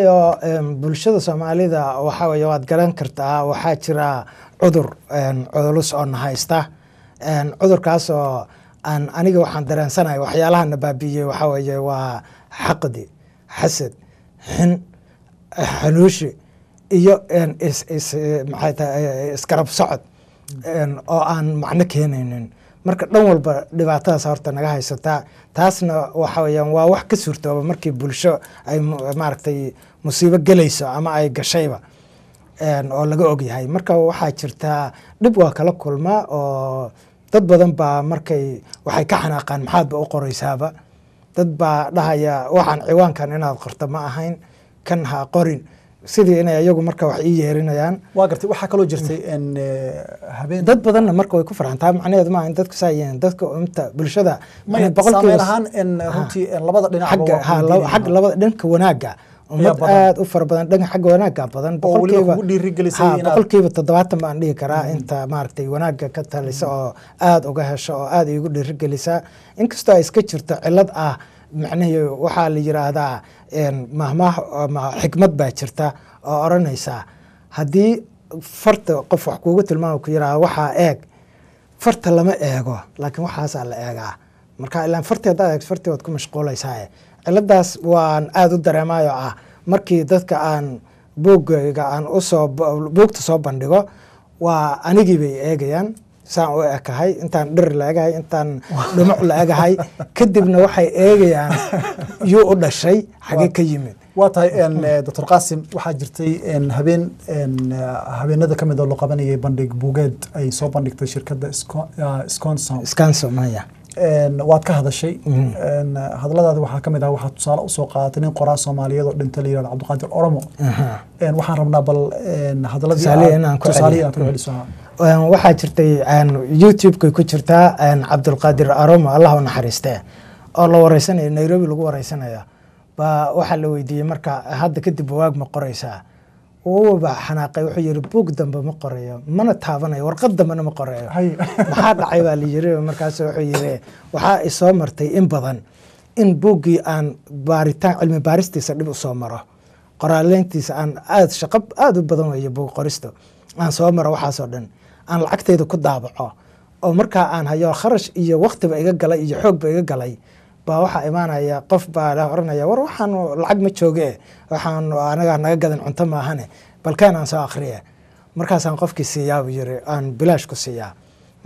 bulshada soomaalida waxaa waad garan kartaa waxaa jira cudur cudulus oo na haysta cudurkaasoo aan aniga waxaan dareensanaya waxyaalahana baabi'iyey waxaa waa xaqdi xasad xin xaluushe iyo iskarab socod oo aan macno keenaynin marka dhan walba dhibaatadaas horta naga haysataa taasna waxa waa wax ka suurtooba markii bulsho ay maaragtay musiibo gelayso ama ay gashayba oo laga ogyahay marka waxaa jirtaa dhib waa kala kulmaa oo dad badan baa markay waxay ka xanaaqaan maxaadba u qoraysaaba dad baa dhahaya waxaan ciwaankan inaad qorto ma ahayn kan ha qorin sidii inay iyagu marka wax ii yeerinayaan waa gartay waxaa kaloo jirtay mm. eh, habeen dad badanna marka way ku farxantaa macnaheedu maaha in dadku saa yihiin dadka umta bulshada boqolkiiba eh, runtii labada dhinac xagga labada dhanka wanaagga ummad aada u fara badan dhan xagga wanaaga badan boqolkiiba toddobaatan baan dhihi karaa mm-hmm. inta maaragtay wanaagga ka talisa oo aada uga hesha oo aada igu dhiirigelisa inkastoo ay iska jirto cilad ah macnihii waxaa la yiraahdaa mahmaah xikmad baa jirta oo odhanaysaa haddii farta qof wax kuugu tilmaama ku yiraahda waxaa eeg farta lama eego laakiin waxaasaa la eegaa marka ilaan fartii haddaad eegto fartii ku mashquulaysaa ciladaas waan aada u dareemayo ah markii dadka aan buugayga aan usoo buugta soo bandhigo waa anigii bay eegayaan saan u ekahay intaan dhir la egahay intaan dhumuc la egahay kadibna waxay eegayaan yuu u dhashay xagee ka yimid waa tahay doctor qaasim waxaa jirtay habeen habeenada kamid mid oo la qabanayay bandhig buugeed ay soo bandhigtay shirkada ah, sconsom waad ka hadashay mm-hmm. hadaladaadi waxaa kamid ah waxaa tusaale usoo qaadatay nin qoraa soomaaliyeed oo dhinta la yihahdo cabdiqaadir oromo uh-huh. waxaan rabnaa bal hadaladii mm-hmm. waxaa jirtay youtube ku jirtaa cabdulqaadir oromo allah naxariistee oo la wareysanaya nairobi lagu wareysanaya baa waxaa la weydiiyey marka hadda kadib waag ma qoreysaa wba xanaaqay wuxuu yiri buug dambe ma qorayo mana taabanayo warqad dambena ma qorayo maxaa dhacay baa layiri markaas wuxuu yiri waxaa isoo martay in badan in buuggii aan baaritaan cilmi baaristiisa dhib usoo maro qoraaleyntiisa aan aad shaqo aada u badan weeye buug qoristo aan soo maro waxaasoo dhan aan lacagtayda ku daabaco oo markaa aan hayo kharash iyo wakhtiba iga galay iyo xoogba iga galay baa waxaa imaanaya qof baa oranaya war waxaan lacag ma jooge waxaan anagaa naga gadan cunto maahane balkeen aan soo akhriye markaasaan qofkii siiyaabu yiri aan bilaash ku siiyaa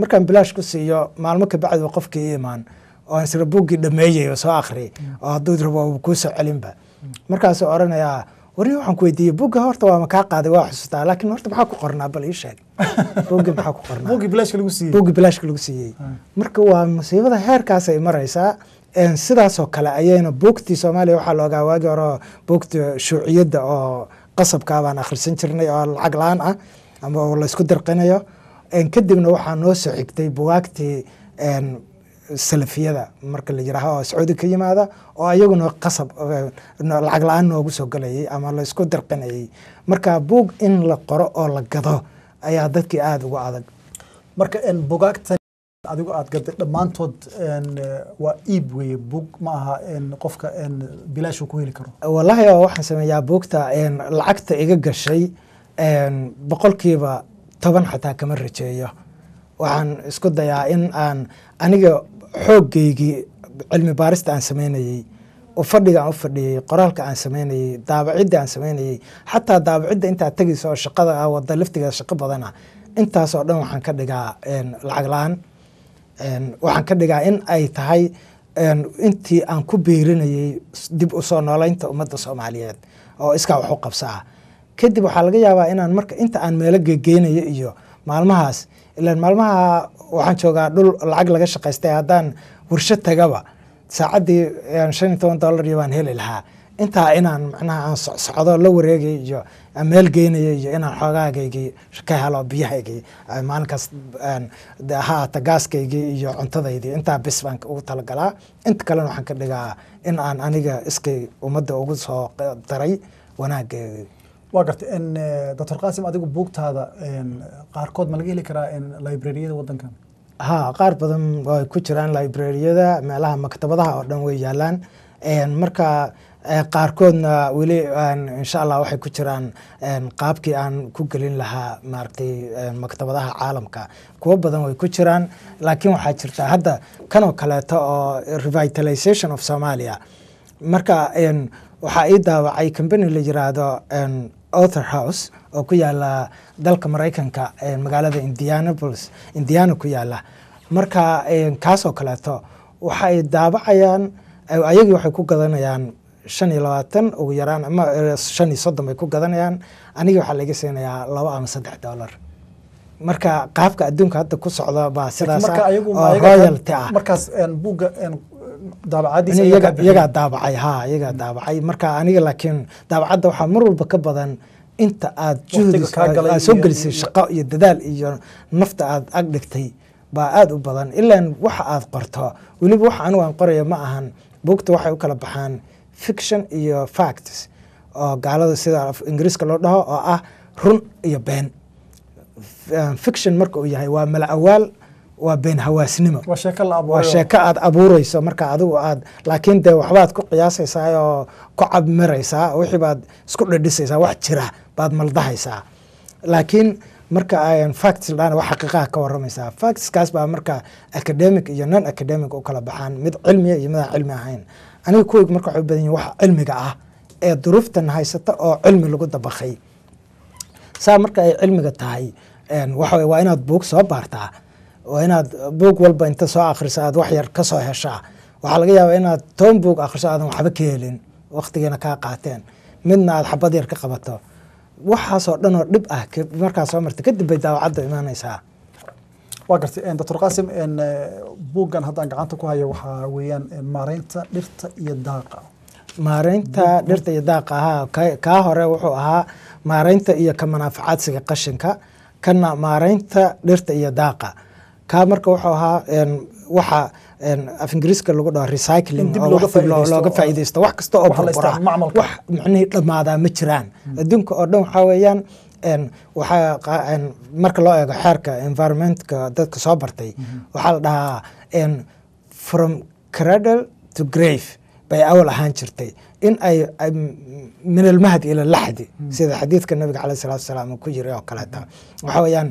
markaan bilaash ku siiyo maalmo kabacdi qofkii imaan oo isla buuggii dhameeyey soo akhri mm. oo hadduu rabo kuusoo celinba markaasuu oranayaa wari waxaan ku weydiiyey buugga horta waama kaa qaaday waa xusuustaa laakiin horta maxaa ku qornaa bal ii sheeg buugga maxaa ku qornaa buuggi bilaashka lagu siiyey mm. marka waa musiibada heerkaasay maraysaa sidaasoo kale ayayna buugtii soomaaliya waxaa loogaa waagi hore buugta shuuciyadda oo qasabkaa baan akhrisan jirnay oo lacag la-aan ah ama oo laysku dirqinayo kadibna waxaa noo soo xigtay bugaagtii salafiyada marka la yiraaho oo sacuudi ka yimaada oo iyaguna qasab lacag la-aan noogu soo galayay ama laysku dirqinayay marka buug in la qoro oo la gado ayaa dadkii aada ugu adag marka bugaagta adigu aad gartay dhammaantood waa iib weye bug ma aha qofka bilaashu ku heli karo wallahi waxaan sameeyaa buugta lacagta iga gashay boqolkiiba toban xataa kama rajeeyo waxaan isku dayaa in aan aniga xooggaygii cilmi baarista aan sameynayey fadhiga aan u fadhiyey qoraalka aan sameynayey daabacidda aan sameynayey xataa daabacidda intaa tegayso oo shaqada ah, wada laftigeeda shaqo badana intaasoo dhan waxaan ka dhigaa lacag la-aan waxaan ka dhigaa in ay tahay intii aan ku biirinayay dib usoo soo noolaynta ummadda soomaaliyeed oo iskaa wax u qabsa ah kadib waxaa laga yaabaa inaan marka inta aan meelo gegeynayo iyo maalmahaas ilan maalmaha waxaan joogaa dhul lacag laga shaqaystay haddaan warsho tagaba saacaddii shan iyo toban dollar iyo baan heli lahaa intaa inaan macnaha aan socdo la wareegay iyo ah, meel geynaya iyo inaan xoogaagaygii ka helo biyahaygii ah, maalinkaas ha gaaskaygii iyo cuntadaydii intaa bis baan ugu talagalaa inta kalena waxaan ka dhigaa in aan aniga iskay ummadda ugu soo daray wanaageedii waa garta n eh, qaasim adigu buugtaada qaarkood ma laga heli karaa librariyada wadankan ha qaar badan ay ku jiraan librariyada meelaha maktabadaha oo dhan way yaalaan marka e, qaarkoodna weli insha allah waxay ku jiraan qaabkii aan ku gelin lahaa maaragtay maktabadaha caalamka kuwo badan way ku jiraan laakiin waxaa jirta hadda kanoo kaleeto oo revitalization of somalia marka waxaa ii daawacay combany la yiraahdo author house oo ku yaala dalka maraykanka magaalada indianapolis indiana ku yaala marka kaasoo kaleeto waxay daabacayaan ayagii waxay ku gadanayaan shan iyo labaatan ugu yaraan eh, shan iyo soddon bay ku gadanayaan anigii waxaa laga siinayaa laba ama saddex dollar marka qaabka adduunka hadda ku socda baa sidaas ah, oo royalty ah markaas daabacay ha iyagaa mm. daabacay marka aniga laakiin daabacadda waxaa mar walba ka badan inta aad juhdi soo gelisay shaqo iyo dadaal iyo nafta aad ag dhigtay baa aada u badan ilaan wax aad qorto weliba wax anigu aan qoraya ma ahan buugta waxay u kala baxaan fiction iyo facts oo gaalada sida ingiriiska loo dhaho oo ah run iyo been fiction marka uu yahay waa malacawaal waa been hawaasnimo waa sheeko aad abuureyso marka adigu aad laakiin dee waxbaad ku qiyaasaysaa oo ku cabmiraysaa wixii baad isku dhedhisaysaa wax jira baad maldahaysaa laakiin marka facts wax xaqiiqaha ka waramaysaa factskaas baa marka academic iyo non academic u kala baxaan mid cilmiya iyo midaan cilmi ahayn aniga kuweyga marka waxuu badan yahin wax cilmiga ah ee duruuftan haysata oo cilmi lagu dabakay saa marka ay cilmiga tahay waxawey waa inaad buug soo baartaa waa inaad buug walba inta soo akhriso aad wax yar ka heshaa waxaa laga yaabaa inaad toban buug akhriso aadan waxba ka helin wakhtigiina kaa qaateen midna aad xabad yar ka qabato waxaasoo dhan oo dhib ah markaa soo marta kadib bay daawacadda imaanaysaa waa gartay doctor qaasim buuggan haddaan gacanta ku hayo waxaa weeyaan maareynta dhirta iyo daaqa maareynta dhirta iyo daaqa ahaa kaa hore wuxuu ahaa maareynta iyo ka manaafacaadsiga qashinka kana maareynta dhirta iyo daaqa kaa marka wuxuu ahaa waxa af ingiriiska lagu dhaho recycling looga faaideysto wax kasta oo burbura wax micnihii dhamaadaa ma jiraan hmm. adduunka oo dhan waxaa weeyaan waxaa marka loo eego xeerka environmentka dadka soo bartay hmm. waxaa la dhahaa from cradle to grave bay awal ahaan jirtay in ay min almahdi ila laxdi hmm. sida xadiidka nabiga caleyh salatu salaam ku jiray oo kaleeta waxaa weeyaan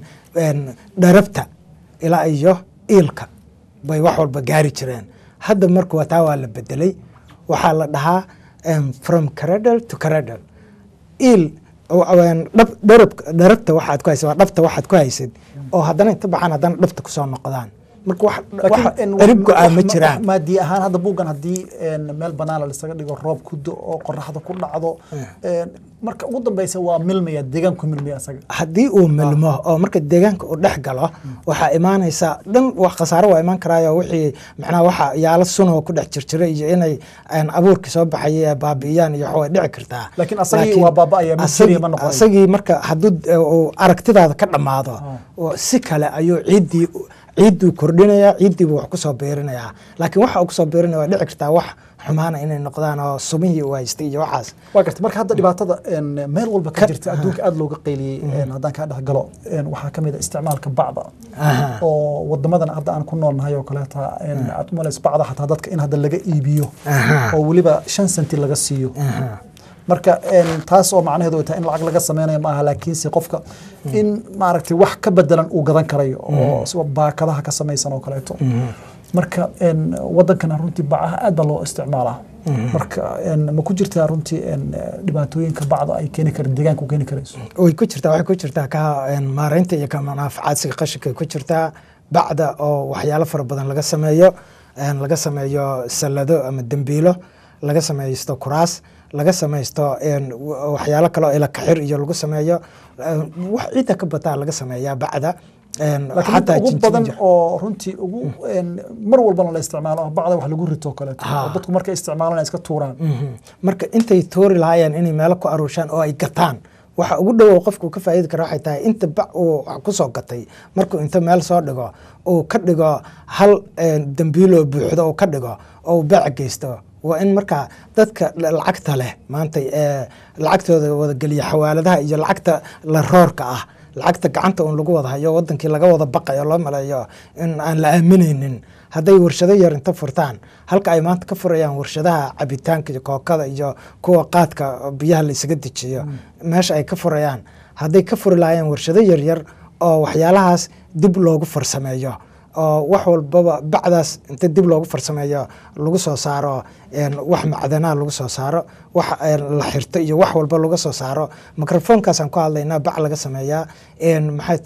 dharabta ilaa iyo iilka bay wax walba gaari jireen hadda marka taa waa la bedelay waxaa la dhahaa ehm, from caradal to caradal il ehm, dharabta waxaad ku haysa waa dhabta waxaad ku haysid oo haddana inta baxaan haddana dhabta kusoo noqdaan maadiye ah ahaan hadda buuggan haddii meel banaana laisaga dhigo roob ku do-o qoraxda ku dhacdo marka ugu dambeysa waa milmaya deegaanku milmaya isaga haddii uu ah. milmo oo marka deegaanka u dhex galo hmm. waxaa imaanaysaa dhan wax khasaare waa imaan karaayo wixii macnaha waxa yaala sunoo ku dhex jirjira iyo inay abuurkii soo baxay baabi'iyaan iyo waxway dhici kartaa laakiin asagii waa baaba'aya ma noqon marka hadduu e, aragtidaada ka dhammaado ah. si kale ayuu ciiddii ciidduu kordhinayaa ciiddiibuu wax kusoo soo biirinayaa laakiin waxa uu kusoo biirinaya waa dhici kartaa wax xumaana inay noqdaan oo sumihii uu haystay iyo waxaas waa garta marka hadda dhibaatada meel walba ka jirta adduunka aada looga qayliyey mm-hmm. haddaan kaa dhex galo waxaa ka mid a isticmaalka bacda oo wadamadan hadda aan ku nool nahay oo kaleeta aad u bacda xataa dadka in hadda laga iibiyo oo weliba shan senti laga siiyo marka taas oo macnaheedu ay tahay in lacag laga sameynayo maaha laakiinse qofka mm. in maaragtay wax ka bedelan uu gadan karayo oo mm. baakadaha ka samaysan oo kaleeto mm. marka waddankana runtii bacaha aad baa loo isticmaalaa marka ma ku jirtaa runtii dhibaatooyinka bacda ay keeni kar deegaanka u keeni karayso way ku jirtaa waxay ku jirtaa ka maaraynta iyo ka manaafacaadsiga qashinka ku jirtaa bacda oo waxyaalo fara badan laga sameeyo laga sameeyo sallado ama dembiilo laga sameeysto kuraas laga samaysto waxyaalo kale oo ilakaxir iyo lagu sameeyo wax cidda ka bataa laga sameeyaa bacda badan oo runtii ugu mm. mar walbana la isticmaalo bacda wax lagu rito kaleeto dadku markay isticmaalaan iska tuuraan mm-hmm. marka intay tuuri lahaayeen inay meelo ku aruushaan oo ay gataan waxa ugu dhowow qofku ka faa'iidi kara waxay tahay inta bac uu ku soo gatay markuu inta meel soo dhigo uu ka dhigo hal dambiiloo buuxdo uu ka dhigo oo uu baac geysto waa in markaa dadka lacagta leh maanta ee eh, lacagtooda wadageliya xawaaladaha iyo lacagta la roorka ah lacagta gacanta uun lagu wada hayo wadankii laga wada baqayo loo maleeyo in aan la aaminaynin hadday warshado yar inta furtaan halka ay maanta ka furayaan warshadaha cabitaanka iyo kookada iyo kuwa qaadka biyaha la isaga dejiyo mm. meesha ay ka furayaan hadday ka furi lahaayeen warshado yaryar oo waxyaalahaas dib loogu farsameeyo oo wax walbaba bacdaas inta dib loogu farsameeyo lagu soo saaro wax macdanaa lagu soo saaro wax la xirto iyo wax walba laga soo saaro microfonkaasaan ku hadlaynaa bac laga sameeyaa maxay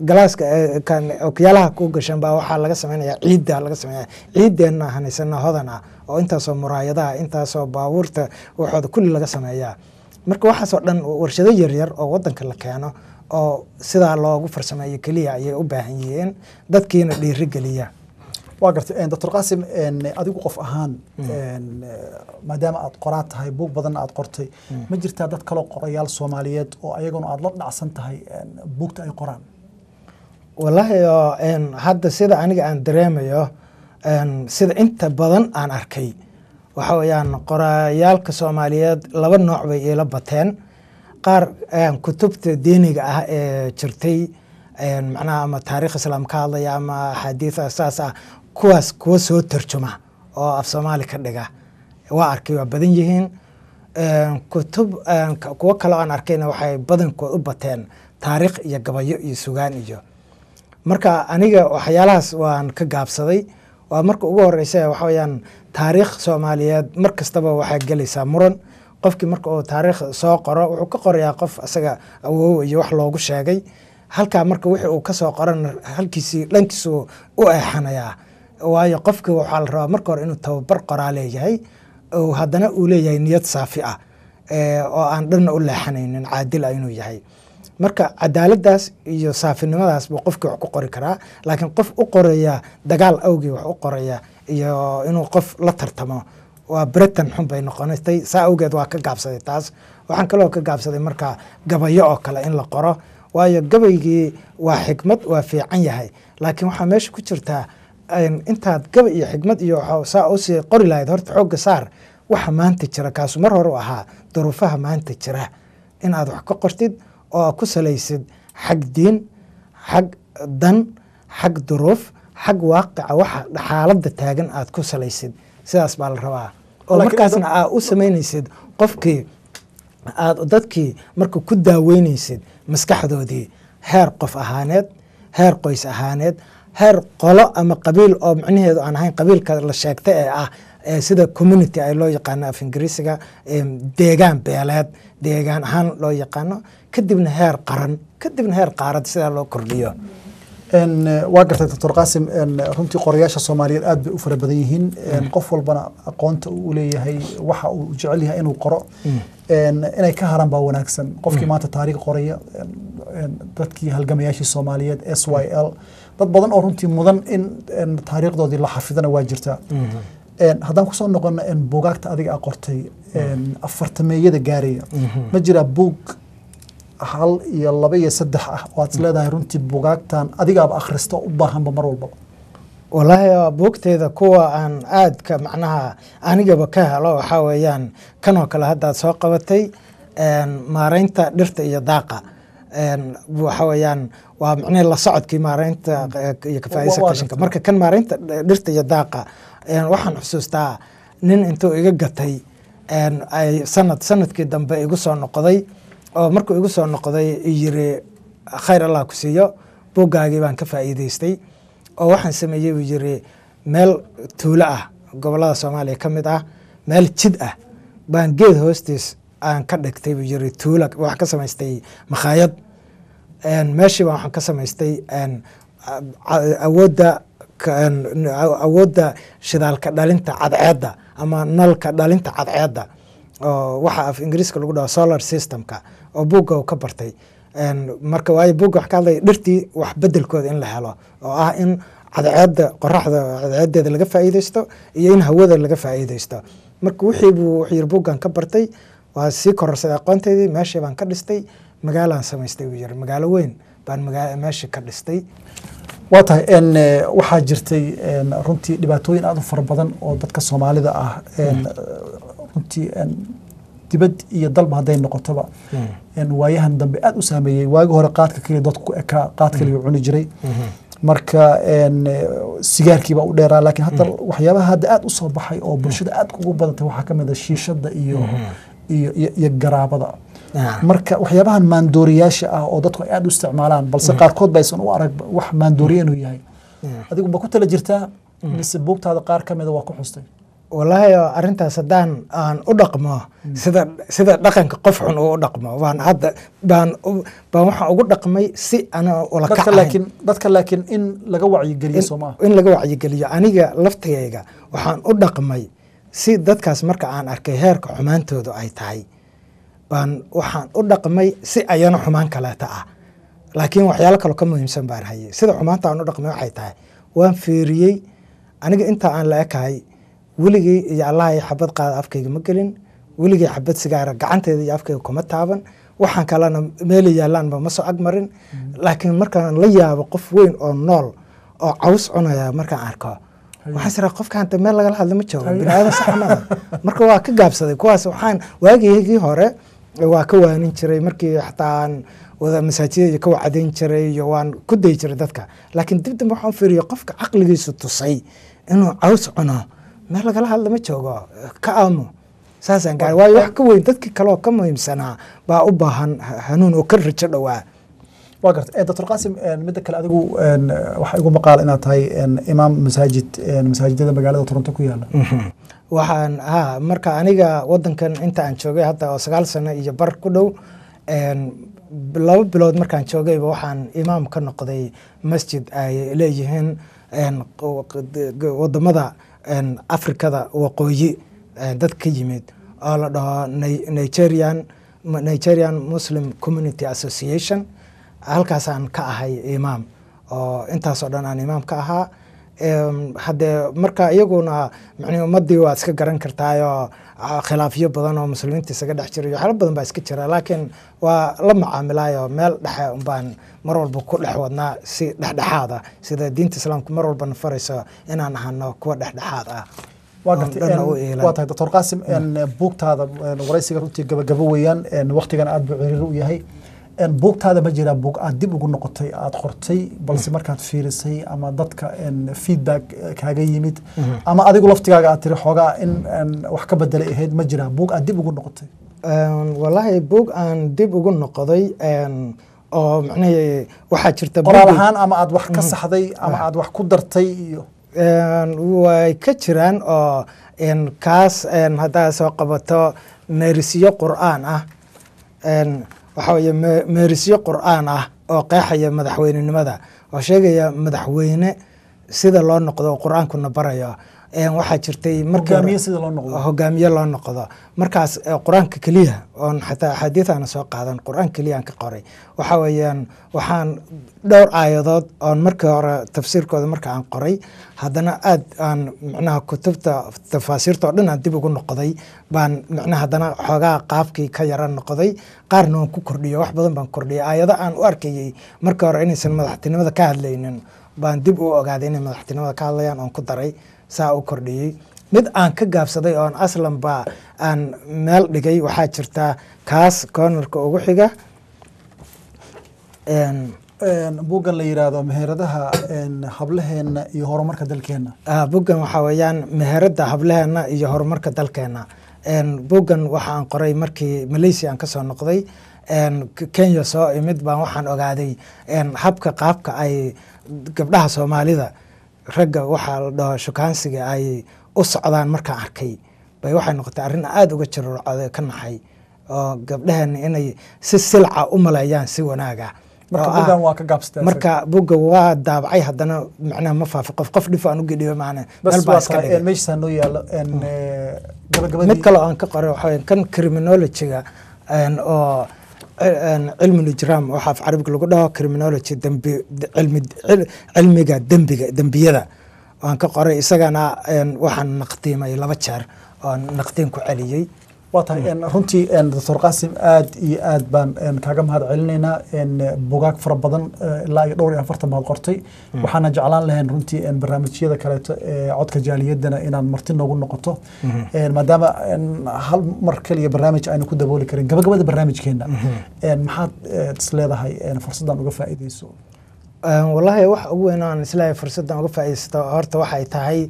galaaska kan okyaalaha ku gashan baa waxaa laga sameynaya ciidda laga sameeya ciiddeenna hanaysana hodan ah oo intaasoo muraayadaha intaasoo baabuurta waxooda kulli laga sameeyaa marka waxaasoo dhan warshado yaryar oo wadanka la keeno oo sidaa loogu farsameeyo keliya ayay u baahan yihiin dadkiina dhiirigeliya waa gartay doctor qaasim adigu qof ahaan mm. maadaama aad qoraad tahay buug badanna aad qortay mm. ma jirtaa dad kaloo qorayaal soomaaliyeed oo ayaguna aad la dhacsan tahay buugta ay qoraan wallaahi oo hadda sida aniga aan dareemayo sida inta badan aan arkay waxa weeyaan qorayaalka soomaaliyeed laba nooc bay iila bateen qaar eh, kutubta diiniga ah ee jirtay eh, macnaha ama taarikh islaam ka hadlaya ama axaadiis saas ah kuwaas kuwa soo tarjuma oo af soomaali ka dhiga waa arkay waa badan yihiin eh, kutub kuwo kale aan arkayna waxay badankood u bateen taariikh iyo gabayo iyo sugaan iyo marka aniga waxyaalahaas waan ka gaabsaday waa marka ugu horeysa waxaa weyaan taariikh soomaaliyeed mar kastaba waxaa gelaysaa muran qofkii marka oo taariikh soo qoro wuxuu ka qorayaa qof asaga awoow iyo wax loogu sheegay halkaa marka wixii uu kasoo qorana halkiisii dhankiisu u eexanayaa waayo qofkii waxaa la rabaa marka hore inuu tababar qoraa leeyahay oo haddana uu leeyahay niyad saafi ah oo aan dhanna u leexanaynin caadil ah inuu yahay marka cadaaladaas iyo saafinimadaas buu qofkii wax ku qori karaa laakiin qof u qoraya dagaal awgii wax u qoraya iyo inuu qof la tartamo waa britain xun bay noqonatay saa awgeed waa ka gaabsaday taas waxaan kaloo ka gaabsaday markaa gabayo oo kale in la qoro waayo gabaygii waa xikmad waa fiican yahay laakiin waxaa meesha ku jirtaa intaad gaba iyo xikmad iyo saa usii qori lahayd horta xooga saar waxa maanta jira kaas mar hore u ahaa duruufaha maanta jira inaad wax ka qortid oo ku salaysid xag diin xag dan xag duruuf xag waaqica waxa xaaladda taagan aad ku salaysid sidaas baa la rabaa oo markaasna aa u samaynaysid qofkii aad dadkii marka ku daaweynaysid maskaxdoodii heer qof ahaaneed heer qoys ahaaneed heer qolo ama qabiil oo micnaheedu aan ahayn qabiilka la sheegta ee ah sida community ay loo yaqaano af ingiriisiga deegaan beeleed deegaan ahaan loo yaqaano kadibna heer qaran kadibna heer qaarad sidaa loo kordhiyo Eh, waa gartay dor qasim eh, runtii qorayaasha soomaaliyeed aad bay u fara badan yihiin mm. qof walbana aqoonta uu leeyahay waxa uu jecel yahay inuu qoro mm. inay ka haraan baa wanaagsan mm. qofkii maanta taariikh qoraya dadkii halgamayaashii soomaaliyeed s y l dad badan oo runtii mudan in taariikhdoodii la xafidana waa jirtaa mm-hmm. haddaan kusoo noqono bugaagta adiga a qortay afartameeyada gaaraya mm-hmm. ma jiraa buug hal iyo laba iyo saddex ah oo aad isleedahay runtii bugaagtan adigaaba akhrista u baahanba mar walbaba wallaahi buugteeda kuwa aan aadka macnaha anigaba ka helo waxaa weeyaan kanoo kale hadda soo qabatay maaraynta dhirta iyo daaqa waxa weeyaan waa macnee la socodkii maaraynta iyo kafaa'idsa qashinka marka kan maaraynta dhirta iyo daaqa waxaan xusuustaa nin intuu iga gatay ay sanad sanadkii dambe igu soo noqday oo markuu igu soo noqday yiri khayr allah ku siiyo buuggaagii baan ka faa'iidaystay oo waxaan sameeyey uu yiri meel tuulo ah gobollada soomaaliya ka mid ah meel jid ah baan geed hoostiis aan ka dhigtay buu yiri tuula waxaan ka samaystay makhaayad meeshii baa waxaan ka samaystay awoodda awoodda shidaalka dhalinta cadceedda ama nalka dhalinta cadceedda oo waxa af ingiriiska lagu dhaho solar systemka oo buugga ka bartay marka waayo buugga wax ka hadlaya dhirtii wax bedelkooda in la helo oo ah in cadceeda qoraxda cadceedeeda laga faa'iidaysto iyo in hawada laga faa'iidaysto marka wixii buu waxyir buuggan ka bartay waa sii kororsaday aqoonteydii meeshii baan ka dhistay magaalaan samaystay buu yiri magaalo weyn baan meesha ka dhistay waa tahay eh, waxaa jirtay runtii dhibaatooyin aad u fara badan oo dadka soomaalida ah mm. eh, runtii dibad iyo dalba haday noqotoba mm-hmm. waayahan dambe aad u saameeyey waagi hore qaadka keliya dadku ekaa qaad keliya mm-hmm. cuni jiray mm-hmm. marka sigaarkiibaa u dheeraa lakiin hadda waxyaabaha hadda aad usoo baxay oo bulshada aad ugu badantay waxaa kamid shiishada iyo iyo garaabada ah. marka waxyaabahan maandooriyaasha ah oo dadku ay aad u isticmaalaan balse qaarkood ba u arag wax maandooriya inuu yahay adigu ma ku tala jirtaa mise buugtaada qaar kamida waa ku xustay wallaahi arintaas haddaan aan u dhaqmo sida sida dhaqanka qof xun uu u dhaqmo waan hadda baan baan waxaan ugu dhaqmay si ana ula kacayn dadka laakiin in laga wacyigeliyo sooma in laga wacyigeliyo aniga laftigayga waxaan u dhaqmay si dadkaas marka aan arkay heerka xumaantoodu ay tahay baan waxaan u dhaqmay si ayana xumaan kaleeta ah laakiin waxyaalo kaloo ka muhiimsan baan hayay sida xumaanta aan u dhaqmay waxay tahay waan fiiriyey aniga inta aan la ekahay weligay iyo allahay xabad qaad afkayga ma gelin weligay xabad sigaara gacanteeda iyo afkayga kuma taaban waxaan kalena meela yaallaanba ma soo ag laakiin markaan la yaabo qof weyn oo nool oo caws cunaya markaan arko waxaan sira qofkaanta meel lagala hadla ma joogo biniaadan saxmada marka waa ka gaabsaday kuwaas waxaan waagigii hore waa ka waanin jiray markii xataa wada masaajida iyo ka wacdayn jiray iyo waan ku dayi jiray dadka laakiin dib waxaan fiiriyo qofka caqligiisu tusay inuu caws cuno meel lagala hadla ma joogo ka aamu saasaan gaara waayo wax ka weyn dadkii kaleoo ka muhiimsanaa baa u baahan hanuun oo ka rajo dhowaa waa garta eh, doctor qaasim midda kale adigu waxaa igu maqaal inaad tahay imaam masaajid masaajidada magaalada toronto ku yaala mhm. waxaan ha marka aniga wadankan inta aan joogay hadda oo sagaal sano iyo bar ku dhow laba bilood markaan joogayba waxaan imaam ka noqday masjid ay leeyihiin wadamada afrikada waqooyi dad ka yimid oo la dhaho nigerian nigerian muslim community association halkaasaan ka ahay imaam oo intaasoo dhan aan imaam ka ahaa hadee marka iyaguna mani ummadii waa iska garan kartaayo khilaafyo badan oo muslimiinta isaga dhex jira waxyaala badan baa iska jira laakiin waa la macaamilayo meel dhexe unbaan mar walba ku dhex wadnaa si dhexdhexaada sida diinta islaamku mar walbana farayso inaan ahano kuwa dhexdhexaad ah waa tahay doctor qaasim mm. eh, buugtaada waraysiga runtii gabagabo weeyaan waktigan aada buu ciriiri u yahay buugtaada ma jiraa buug aad dib ugu noqotay aada qortay balse markaad fiirisay ama dadka feedback eh, kaaga yimid mhm. ama adigu laftigaaga aad tiri xoogaa in wax ka bedelay ahayd ma jiraa buug aad dib ugu noqotay wallaahi buug aan dib ugu noqday oo micnaha waxaa jirta qoraal ama aad wax ka mhm. saxday ama aad wax ku dartay iyo way ka jiraan oo kaas haddaad soo qabato qur-aan ah waxa weeye meerisyo qur-aan ah oo qeexaya madaxweynenimada oo sheegaya madaxweyne sida loo noqdo qur-aankuna barayo waxaa jirtay marhogaamiye loo noqdo markaas e, qur-aanka keliya oon xataa axaadiid soo qaadan qur-aan keliya ka qoray waxa weeyaan waxaan dhowr aayadood oon markii hore tafsiirkooda marka aan qoray haddana aad aan micnaha kutubta tafaasiirta dhan aan dib ugu noqday baan micnaha haddana xoogaa qaafkii ka yara noqday qaarna waan ku kordhiyo wax badan baan kordhiyay aayado aan u arkayey markii hore inaysan madaxtinimada ka hadlaynin baan dib u ogaaday inay madaxtinimada ka hadlayaan oon ku daray saa u kordhiyey mid aan ka gaabsaday oon aslanba aan meel dhigay waxaa jirtaa kaas koonarka ugu xiga buggan la yiraahdo meheradaha hablaheena iyo horumarka dalkeena buggan waxaa weeyaan meherada hableheenna iyo horumarka dalkeenna ah, buggan waxaan qoray markii malaysia aan kasoo noqday kenya soo imid baan waxaan ogaaday habka qaabka ay gabdhaha soomaalida ragga waxaa la dhaho shukaansiga ay u socdaan markaan arkay bay waxay noqotay arrin aada uga jaroorcada ka naxay oo gabdhahana inay si silca u maleeyaan si wanaaga marka buga ah, waa daabacay haddana macnaha ma faafi qof qof dhif aan u gedhiyo maana meel baa iska mm. aan ka qoray waxaa kan criminologiga oo cilmul ijraam waxa af carabiga lagu dhaho criminology cilmiga dembiga dembiyada aan ka qoray isagana waxaan naqdiimay laba jeer oo naqdiin ku celiyey runtii dor qasim aad iyo aad baan kaaga mahad celinaynaa bugaag fara badan eh, ilaa iyo dhowr iyo afartan baad qortay mm. waxaana jeclaan lahayn runtii barnaamijyada kaleeto eh, codka jaaliyadana inaan marti noogu noqoto mm-hmm. maadaama hal mar keliya barnaamij aynu ku dabooli karin gabagabada barnaamijkeena mm-hmm. maxaad eh, isleedahay fursadan uga faa'iidayso wallaahi wax ugu weyn aan isleeyahay fursaddan uga faa'iidaysto horta waxay tahay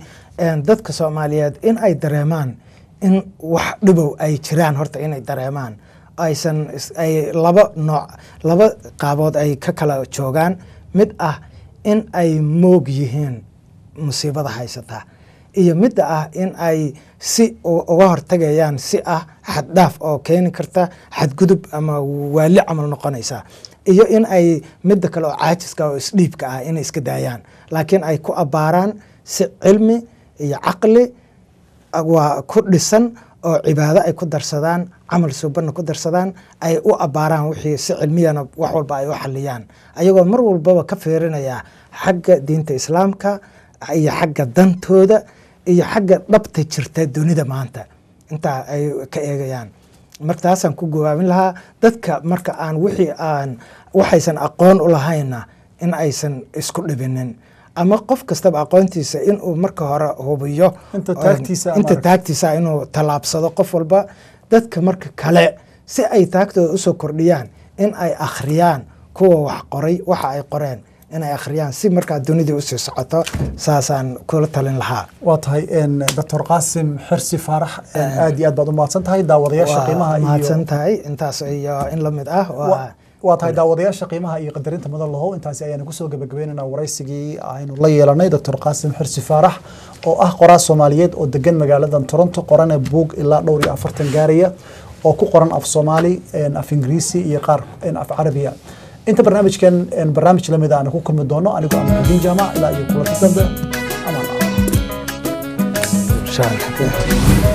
dadka soomaaliyeed in ay dareemaan in wax dhibow ay jiraan horta inay dareemaan aysan ay laba nooc laba qaabood ay ka kala joogaan mid ah in ay moog yihiin musiibada haysata iyo midda ah in ay si uga hortagayaan si ah xaddhaaf oo keeni karta xadgudub ama waali camal noqonaysa iyo in ay midda kale oo caajiska oo isdhiibka ah inay iska daayaan laakiin ay ku abbaaraan si cilmi iyo caqli waa ku dhisan oo cibaado ay ku darsadaan camal subanna ku darsadaan ay u abbaaraan wixii si cilmiyana wax walba ay u xaliyaan ayagoo mar walbaba ka fiirinaya xagga diinta islaamka iyo xagga dantooda iyo xagga dhabta jirta dunida maanta intaa ay ka eegayaan martaasaan ku gawaabin lahaa dadka marka aan wixii aan waxaysan aqoon u lahaynna in aysan isku dhibinin ama qof kastaba aqoontiisa inuu marka hore hubiyo inta taagtiisa inuu tallaabsado qof walba dadka marka kale si ay taagtooda usoo kordhiyaan in ay akhriyaan kuwa wax qoray waxa ay qoreen inay akhriyaan si markaa dunidii usii socoto saasaan kula talin lahaa waa tahay dor qaasim xirsi faarax aad iyo aad baad u mahadsan tahay daawadayaasha qiimaha mahadsan tahay intaas iyo in lamid mid ah waa tahay daawadayaasha qiimaha iyo qadarinta mudan lahow intaasi ayaanu kusoo gebagabeynana waraysigii aynu la yeelanay doctor qaasim xursi faarax oo ah qoraa soomaaliyeed oo degan magaalada toronto qorana buug ilaa dhowr iyo afartan gaaraya oo ku qoran af soomaali af ingiriisi iyo qaar af carabiya inta barnaamijkan barnaamij lamid ah aanu ku kulmi doono anigoo amdin jaamac ilaa iyo kulanti dambe amaan